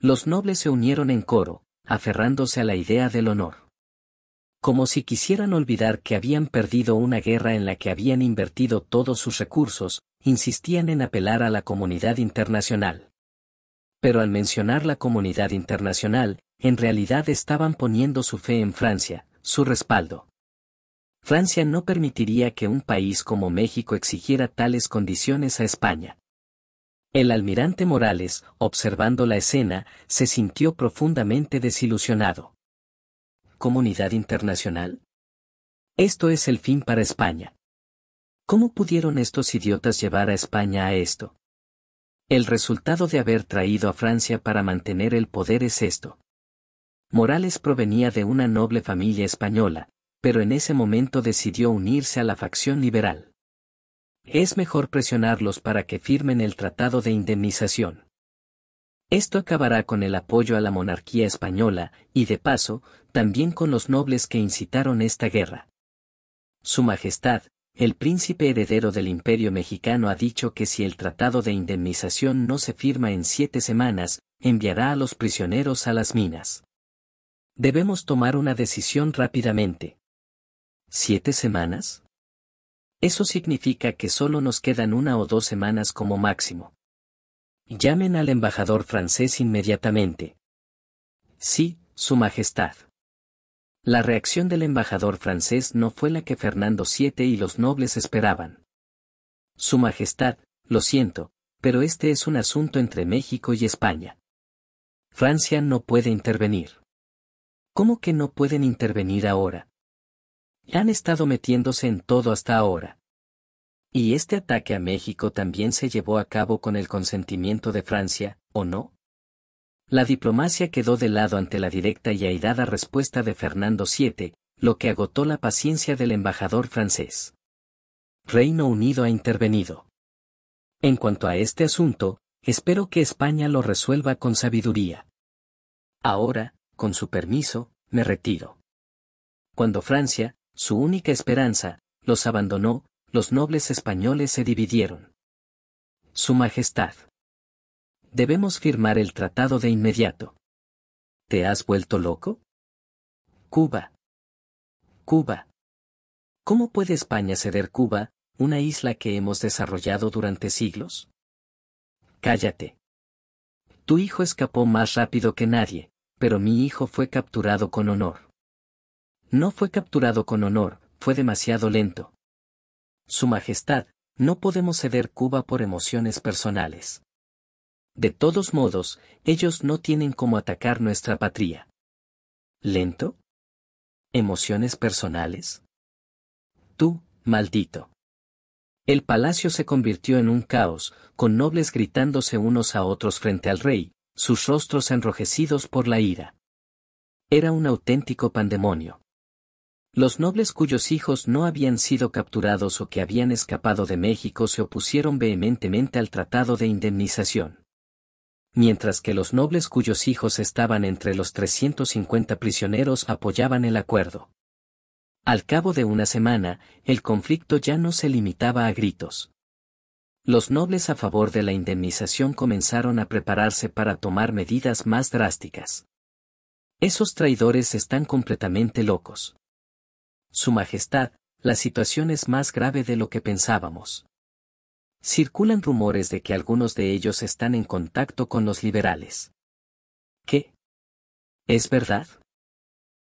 Los nobles se unieron en coro, aferrándose a la idea del honor. Como si quisieran olvidar que habían perdido una guerra en la que habían invertido todos sus recursos, insistían en apelar a la comunidad internacional. Pero al mencionar la comunidad internacional, en realidad estaban poniendo su fe en Francia, su respaldo. Francia no permitiría que un país como México exigiera tales condiciones a España. El almirante Morales, observando la escena, se sintió profundamente desilusionado. Comunidad internacional. Esto es el fin para España. ¿Cómo pudieron estos idiotas llevar a España a esto? El resultado de haber traído a Francia para mantener el poder es esto. Morales provenía de una noble familia española, pero en ese momento decidió unirse a la facción liberal. Es mejor presionarlos para que firmen el Tratado de Indemnización. Esto acabará con el apoyo a la monarquía española, y de paso, también con los nobles que incitaron esta guerra. Su Majestad, el príncipe heredero del Imperio mexicano ha dicho que si el Tratado de Indemnización no se firma en siete semanas, enviará a los prisioneros a las minas. Debemos tomar una decisión rápidamente. ¿Siete semanas? Eso significa que solo nos quedan una o dos semanas como máximo. Llamen al embajador francés inmediatamente. Sí, Su Majestad. La reacción del embajador francés no fue la que Fernando VII y los nobles esperaban. Su Majestad, lo siento, pero este es un asunto entre México y España. Francia no puede intervenir. ¿Cómo que no pueden intervenir ahora? Han estado metiéndose en todo hasta ahora. Y este ataque a México también se llevó a cabo con el consentimiento de Francia, ¿o no? La diplomacia quedó de lado ante la directa y airada respuesta de Fernando VII, lo que agotó la paciencia del embajador francés. Reino Unido ha intervenido. En cuanto a este asunto, espero que España lo resuelva con sabiduría. Ahora, con su permiso, me retiro. Cuando Francia, su única esperanza, los abandonó, los nobles españoles se dividieron. Su Majestad. Debemos firmar el tratado de inmediato. ¿Te has vuelto loco? Cuba. Cuba. ¿Cómo puede España ceder Cuba, una isla que hemos desarrollado durante siglos? Cállate. Tu hijo escapó más rápido que nadie, pero mi hijo fue capturado con honor. No fue capturado con honor, fue demasiado lento. Su Majestad, no podemos ceder Cuba por emociones personales. De todos modos, ellos no tienen cómo atacar nuestra patria. ¿Lento? ¿Emociones personales? Tú, maldito. El palacio se convirtió en un caos, con nobles gritándose unos a otros frente al rey, sus rostros enrojecidos por la ira. Era un auténtico pandemonio. Los nobles cuyos hijos no habían sido capturados o que habían escapado de México se opusieron vehementemente al tratado de indemnización. Mientras que los nobles cuyos hijos estaban entre los 350 prisioneros apoyaban el acuerdo. Al cabo de una semana, el conflicto ya no se limitaba a gritos los nobles a favor de la indemnización comenzaron a prepararse para tomar medidas más drásticas. Esos traidores están completamente locos. Su Majestad, la situación es más grave de lo que pensábamos. Circulan rumores de que algunos de ellos están en contacto con los liberales. ¿Qué? ¿Es verdad?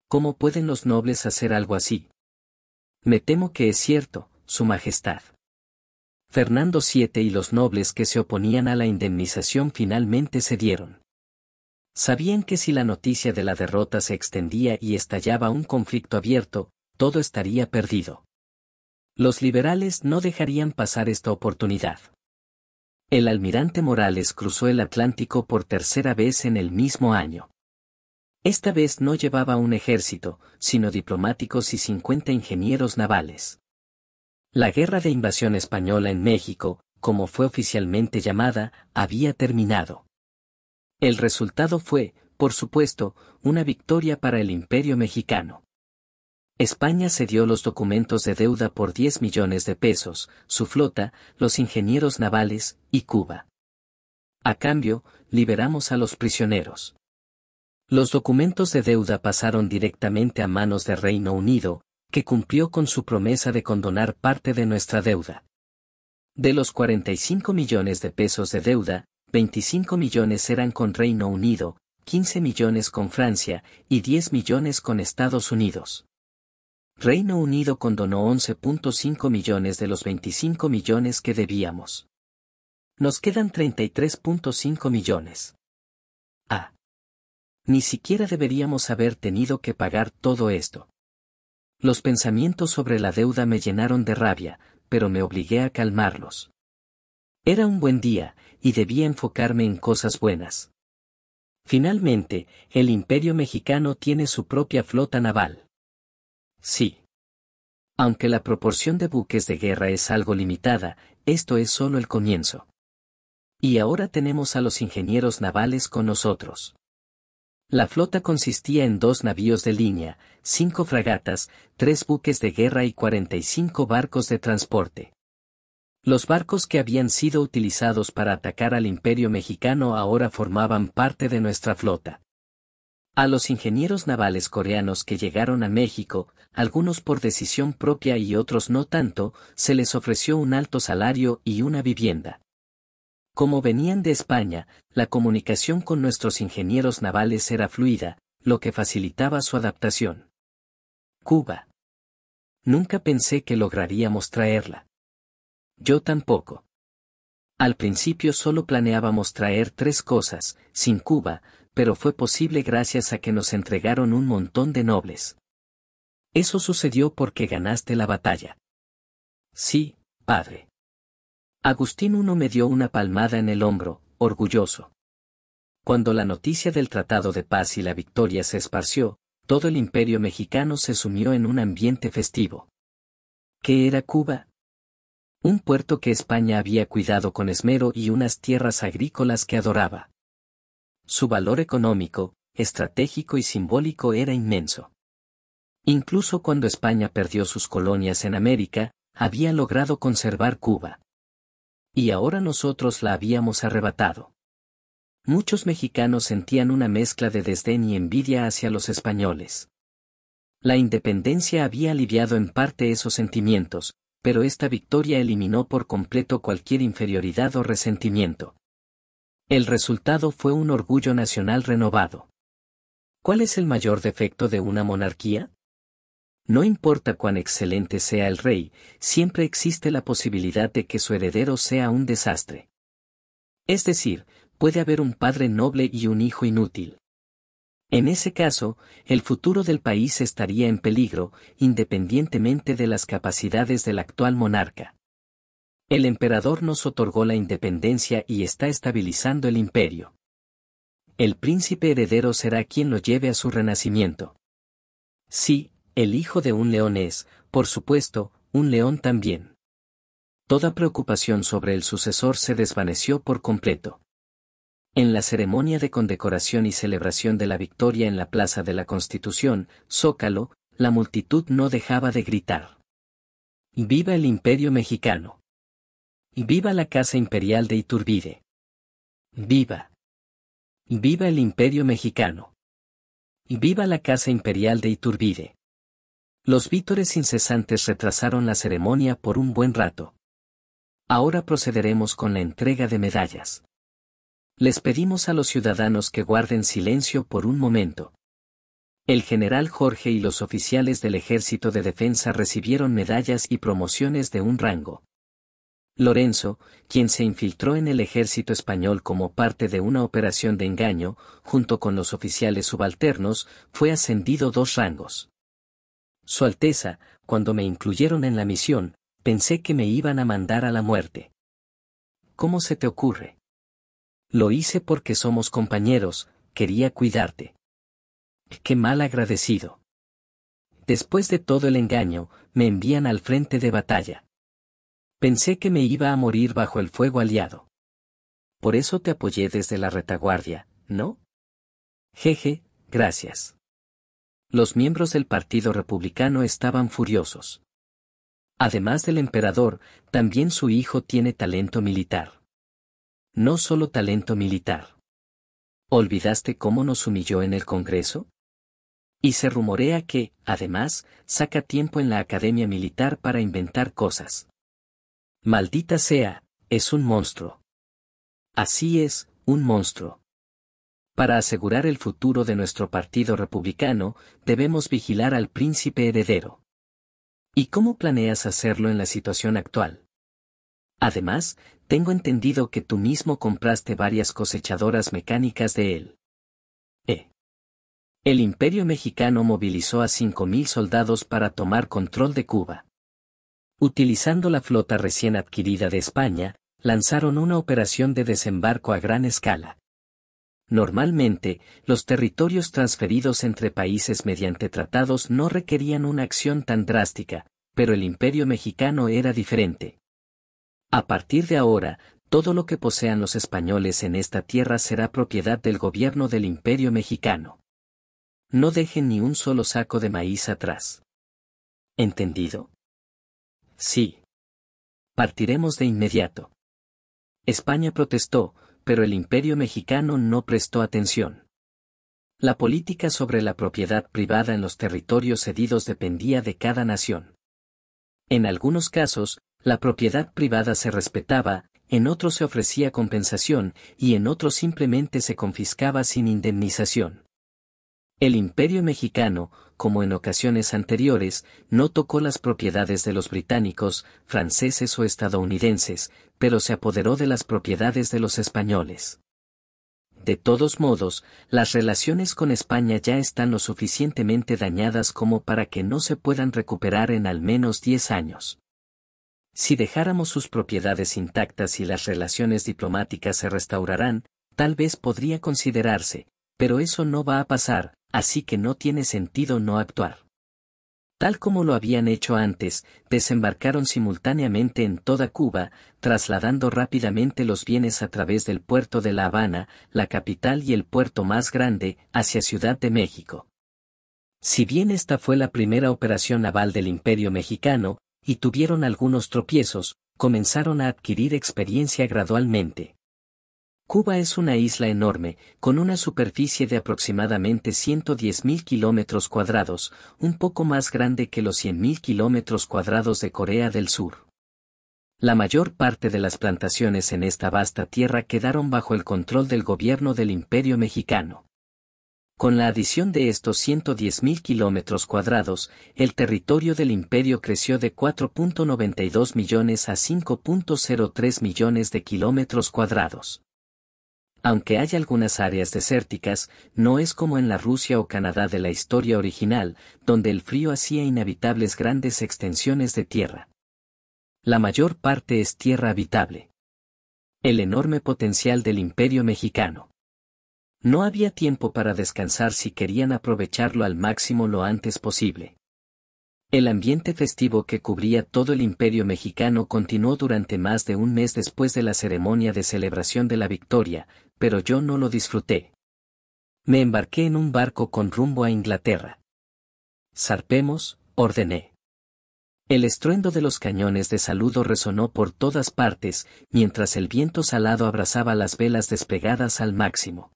¿Cómo pueden los nobles hacer algo así? Me temo que es cierto, Su Majestad. Fernando VII y los nobles que se oponían a la indemnización finalmente cedieron. Sabían que si la noticia de la derrota se extendía y estallaba un conflicto abierto, todo estaría perdido. Los liberales no dejarían pasar esta oportunidad. El almirante Morales cruzó el Atlántico por tercera vez en el mismo año. Esta vez no llevaba un ejército, sino diplomáticos y 50 ingenieros navales. La guerra de invasión española en México, como fue oficialmente llamada, había terminado. El resultado fue, por supuesto, una victoria para el imperio mexicano. España cedió los documentos de deuda por 10 millones de pesos, su flota, los ingenieros navales, y Cuba. A cambio, liberamos a los prisioneros. Los documentos de deuda pasaron directamente a manos del Reino Unido, que cumplió con su promesa de condonar parte de nuestra deuda. De los 45 millones de pesos de deuda, 25 millones eran con Reino Unido, 15 millones con Francia y 10 millones con Estados Unidos. Reino Unido condonó 11.5 millones de los 25 millones que debíamos. Nos quedan 33.5 millones. Ah. Ni siquiera deberíamos haber tenido que pagar todo esto. Los pensamientos sobre la deuda me llenaron de rabia, pero me obligué a calmarlos. Era un buen día, y debía enfocarme en cosas buenas. Finalmente, el imperio mexicano tiene su propia flota naval. Sí. Aunque la proporción de buques de guerra es algo limitada, esto es solo el comienzo. Y ahora tenemos a los ingenieros navales con nosotros. La flota consistía en dos navíos de línea, cinco fragatas, tres buques de guerra y 45 barcos de transporte. Los barcos que habían sido utilizados para atacar al imperio mexicano ahora formaban parte de nuestra flota. A los ingenieros navales coreanos que llegaron a México, algunos por decisión propia y otros no tanto, se les ofreció un alto salario y una vivienda. Como venían de España, la comunicación con nuestros ingenieros navales era fluida, lo que facilitaba su adaptación. Cuba. Nunca pensé que lograríamos traerla. Yo tampoco. Al principio solo planeábamos traer tres cosas, sin Cuba, pero fue posible gracias a que nos entregaron un montón de nobles. Eso sucedió porque ganaste la batalla. Sí, padre. Agustín I me dio una palmada en el hombro, orgulloso. Cuando la noticia del Tratado de Paz y la victoria se esparció, todo el imperio mexicano se sumió en un ambiente festivo. ¿Qué era Cuba? Un puerto que España había cuidado con esmero y unas tierras agrícolas que adoraba. Su valor económico, estratégico y simbólico era inmenso. Incluso cuando España perdió sus colonias en América, había logrado conservar Cuba y ahora nosotros la habíamos arrebatado. Muchos mexicanos sentían una mezcla de desdén y envidia hacia los españoles. La independencia había aliviado en parte esos sentimientos, pero esta victoria eliminó por completo cualquier inferioridad o resentimiento. El resultado fue un orgullo nacional renovado. ¿Cuál es el mayor defecto de una monarquía? No importa cuán excelente sea el rey, siempre existe la posibilidad de que su heredero sea un desastre. Es decir, puede haber un padre noble y un hijo inútil. En ese caso, el futuro del país estaría en peligro, independientemente de las capacidades del actual monarca. El emperador nos otorgó la independencia y está estabilizando el imperio. El príncipe heredero será quien lo lleve a su renacimiento. Sí, el hijo de un león es, por supuesto, un león también. Toda preocupación sobre el sucesor se desvaneció por completo. En la ceremonia de condecoración y celebración de la victoria en la Plaza de la Constitución, Zócalo, la multitud no dejaba de gritar. ¡Viva el Imperio Mexicano! ¡Viva la Casa Imperial de Iturbide! ¡Viva! ¡Viva el Imperio Mexicano! ¡Viva la Casa Imperial de Iturbide! Los vítores incesantes retrasaron la ceremonia por un buen rato. Ahora procederemos con la entrega de medallas. Les pedimos a los ciudadanos que guarden silencio por un momento. El general Jorge y los oficiales del Ejército de Defensa recibieron medallas y promociones de un rango. Lorenzo, quien se infiltró en el ejército español como parte de una operación de engaño, junto con los oficiales subalternos, fue ascendido dos rangos. Su Alteza, cuando me incluyeron en la misión, pensé que me iban a mandar a la muerte. ¿Cómo se te ocurre? Lo hice porque somos compañeros, quería cuidarte. Qué mal agradecido. Después de todo el engaño, me envían al frente de batalla. Pensé que me iba a morir bajo el fuego aliado. Por eso te apoyé desde la retaguardia, ¿no? Jeje, gracias. Los miembros del Partido Republicano estaban furiosos. Además del emperador, también su hijo tiene talento militar. No solo talento militar. ¿Olvidaste cómo nos humilló en el Congreso? Y se rumorea que, además, saca tiempo en la Academia Militar para inventar cosas. Maldita sea, es un monstruo. Así es, un monstruo. Para asegurar el futuro de nuestro Partido Republicano, debemos vigilar al príncipe heredero. ¿Y cómo planeas hacerlo en la situación actual? Además, tengo entendido que tú mismo compraste varias cosechadoras mecánicas de él. E. El imperio mexicano movilizó a 5.000 soldados para tomar control de Cuba. Utilizando la flota recién adquirida de España, lanzaron una operación de desembarco a gran escala Normalmente, los territorios transferidos entre países mediante tratados no requerían una acción tan drástica, pero el imperio mexicano era diferente. A partir de ahora, todo lo que posean los españoles en esta tierra será propiedad del gobierno del imperio mexicano. No dejen ni un solo saco de maíz atrás. ¿Entendido? Sí. Partiremos de inmediato. España protestó, pero el imperio mexicano no prestó atención. La política sobre la propiedad privada en los territorios cedidos dependía de cada nación. En algunos casos, la propiedad privada se respetaba, en otros se ofrecía compensación y en otros simplemente se confiscaba sin indemnización. El imperio mexicano, como en ocasiones anteriores, no tocó las propiedades de los británicos, franceses o estadounidenses, pero se apoderó de las propiedades de los españoles. De todos modos, las relaciones con España ya están lo suficientemente dañadas como para que no se puedan recuperar en al menos diez años. Si dejáramos sus propiedades intactas y las relaciones diplomáticas se restaurarán, tal vez podría considerarse, pero eso no va a pasar, así que no tiene sentido no actuar. Tal como lo habían hecho antes, desembarcaron simultáneamente en toda Cuba, trasladando rápidamente los bienes a través del puerto de La Habana, la capital y el puerto más grande, hacia Ciudad de México. Si bien esta fue la primera operación naval del Imperio mexicano, y tuvieron algunos tropiezos, comenzaron a adquirir experiencia gradualmente. Cuba es una isla enorme, con una superficie de aproximadamente 110.000 kilómetros cuadrados, un poco más grande que los 100.000 kilómetros cuadrados de Corea del Sur. La mayor parte de las plantaciones en esta vasta tierra quedaron bajo el control del gobierno del Imperio Mexicano. Con la adición de estos 110.000 kilómetros cuadrados, el territorio del imperio creció de 4.92 millones a 5.03 millones de kilómetros cuadrados. Aunque hay algunas áreas desérticas, no es como en la Rusia o Canadá de la historia original, donde el frío hacía inhabitables grandes extensiones de tierra. La mayor parte es tierra habitable. El enorme potencial del imperio mexicano. No había tiempo para descansar si querían aprovecharlo al máximo lo antes posible. El ambiente festivo que cubría todo el imperio mexicano continuó durante más de un mes después de la ceremonia de celebración de la victoria, pero yo no lo disfruté. Me embarqué en un barco con rumbo a Inglaterra. Zarpemos, ordené. El estruendo de los cañones de saludo resonó por todas partes, mientras el viento salado abrazaba las velas despegadas al máximo.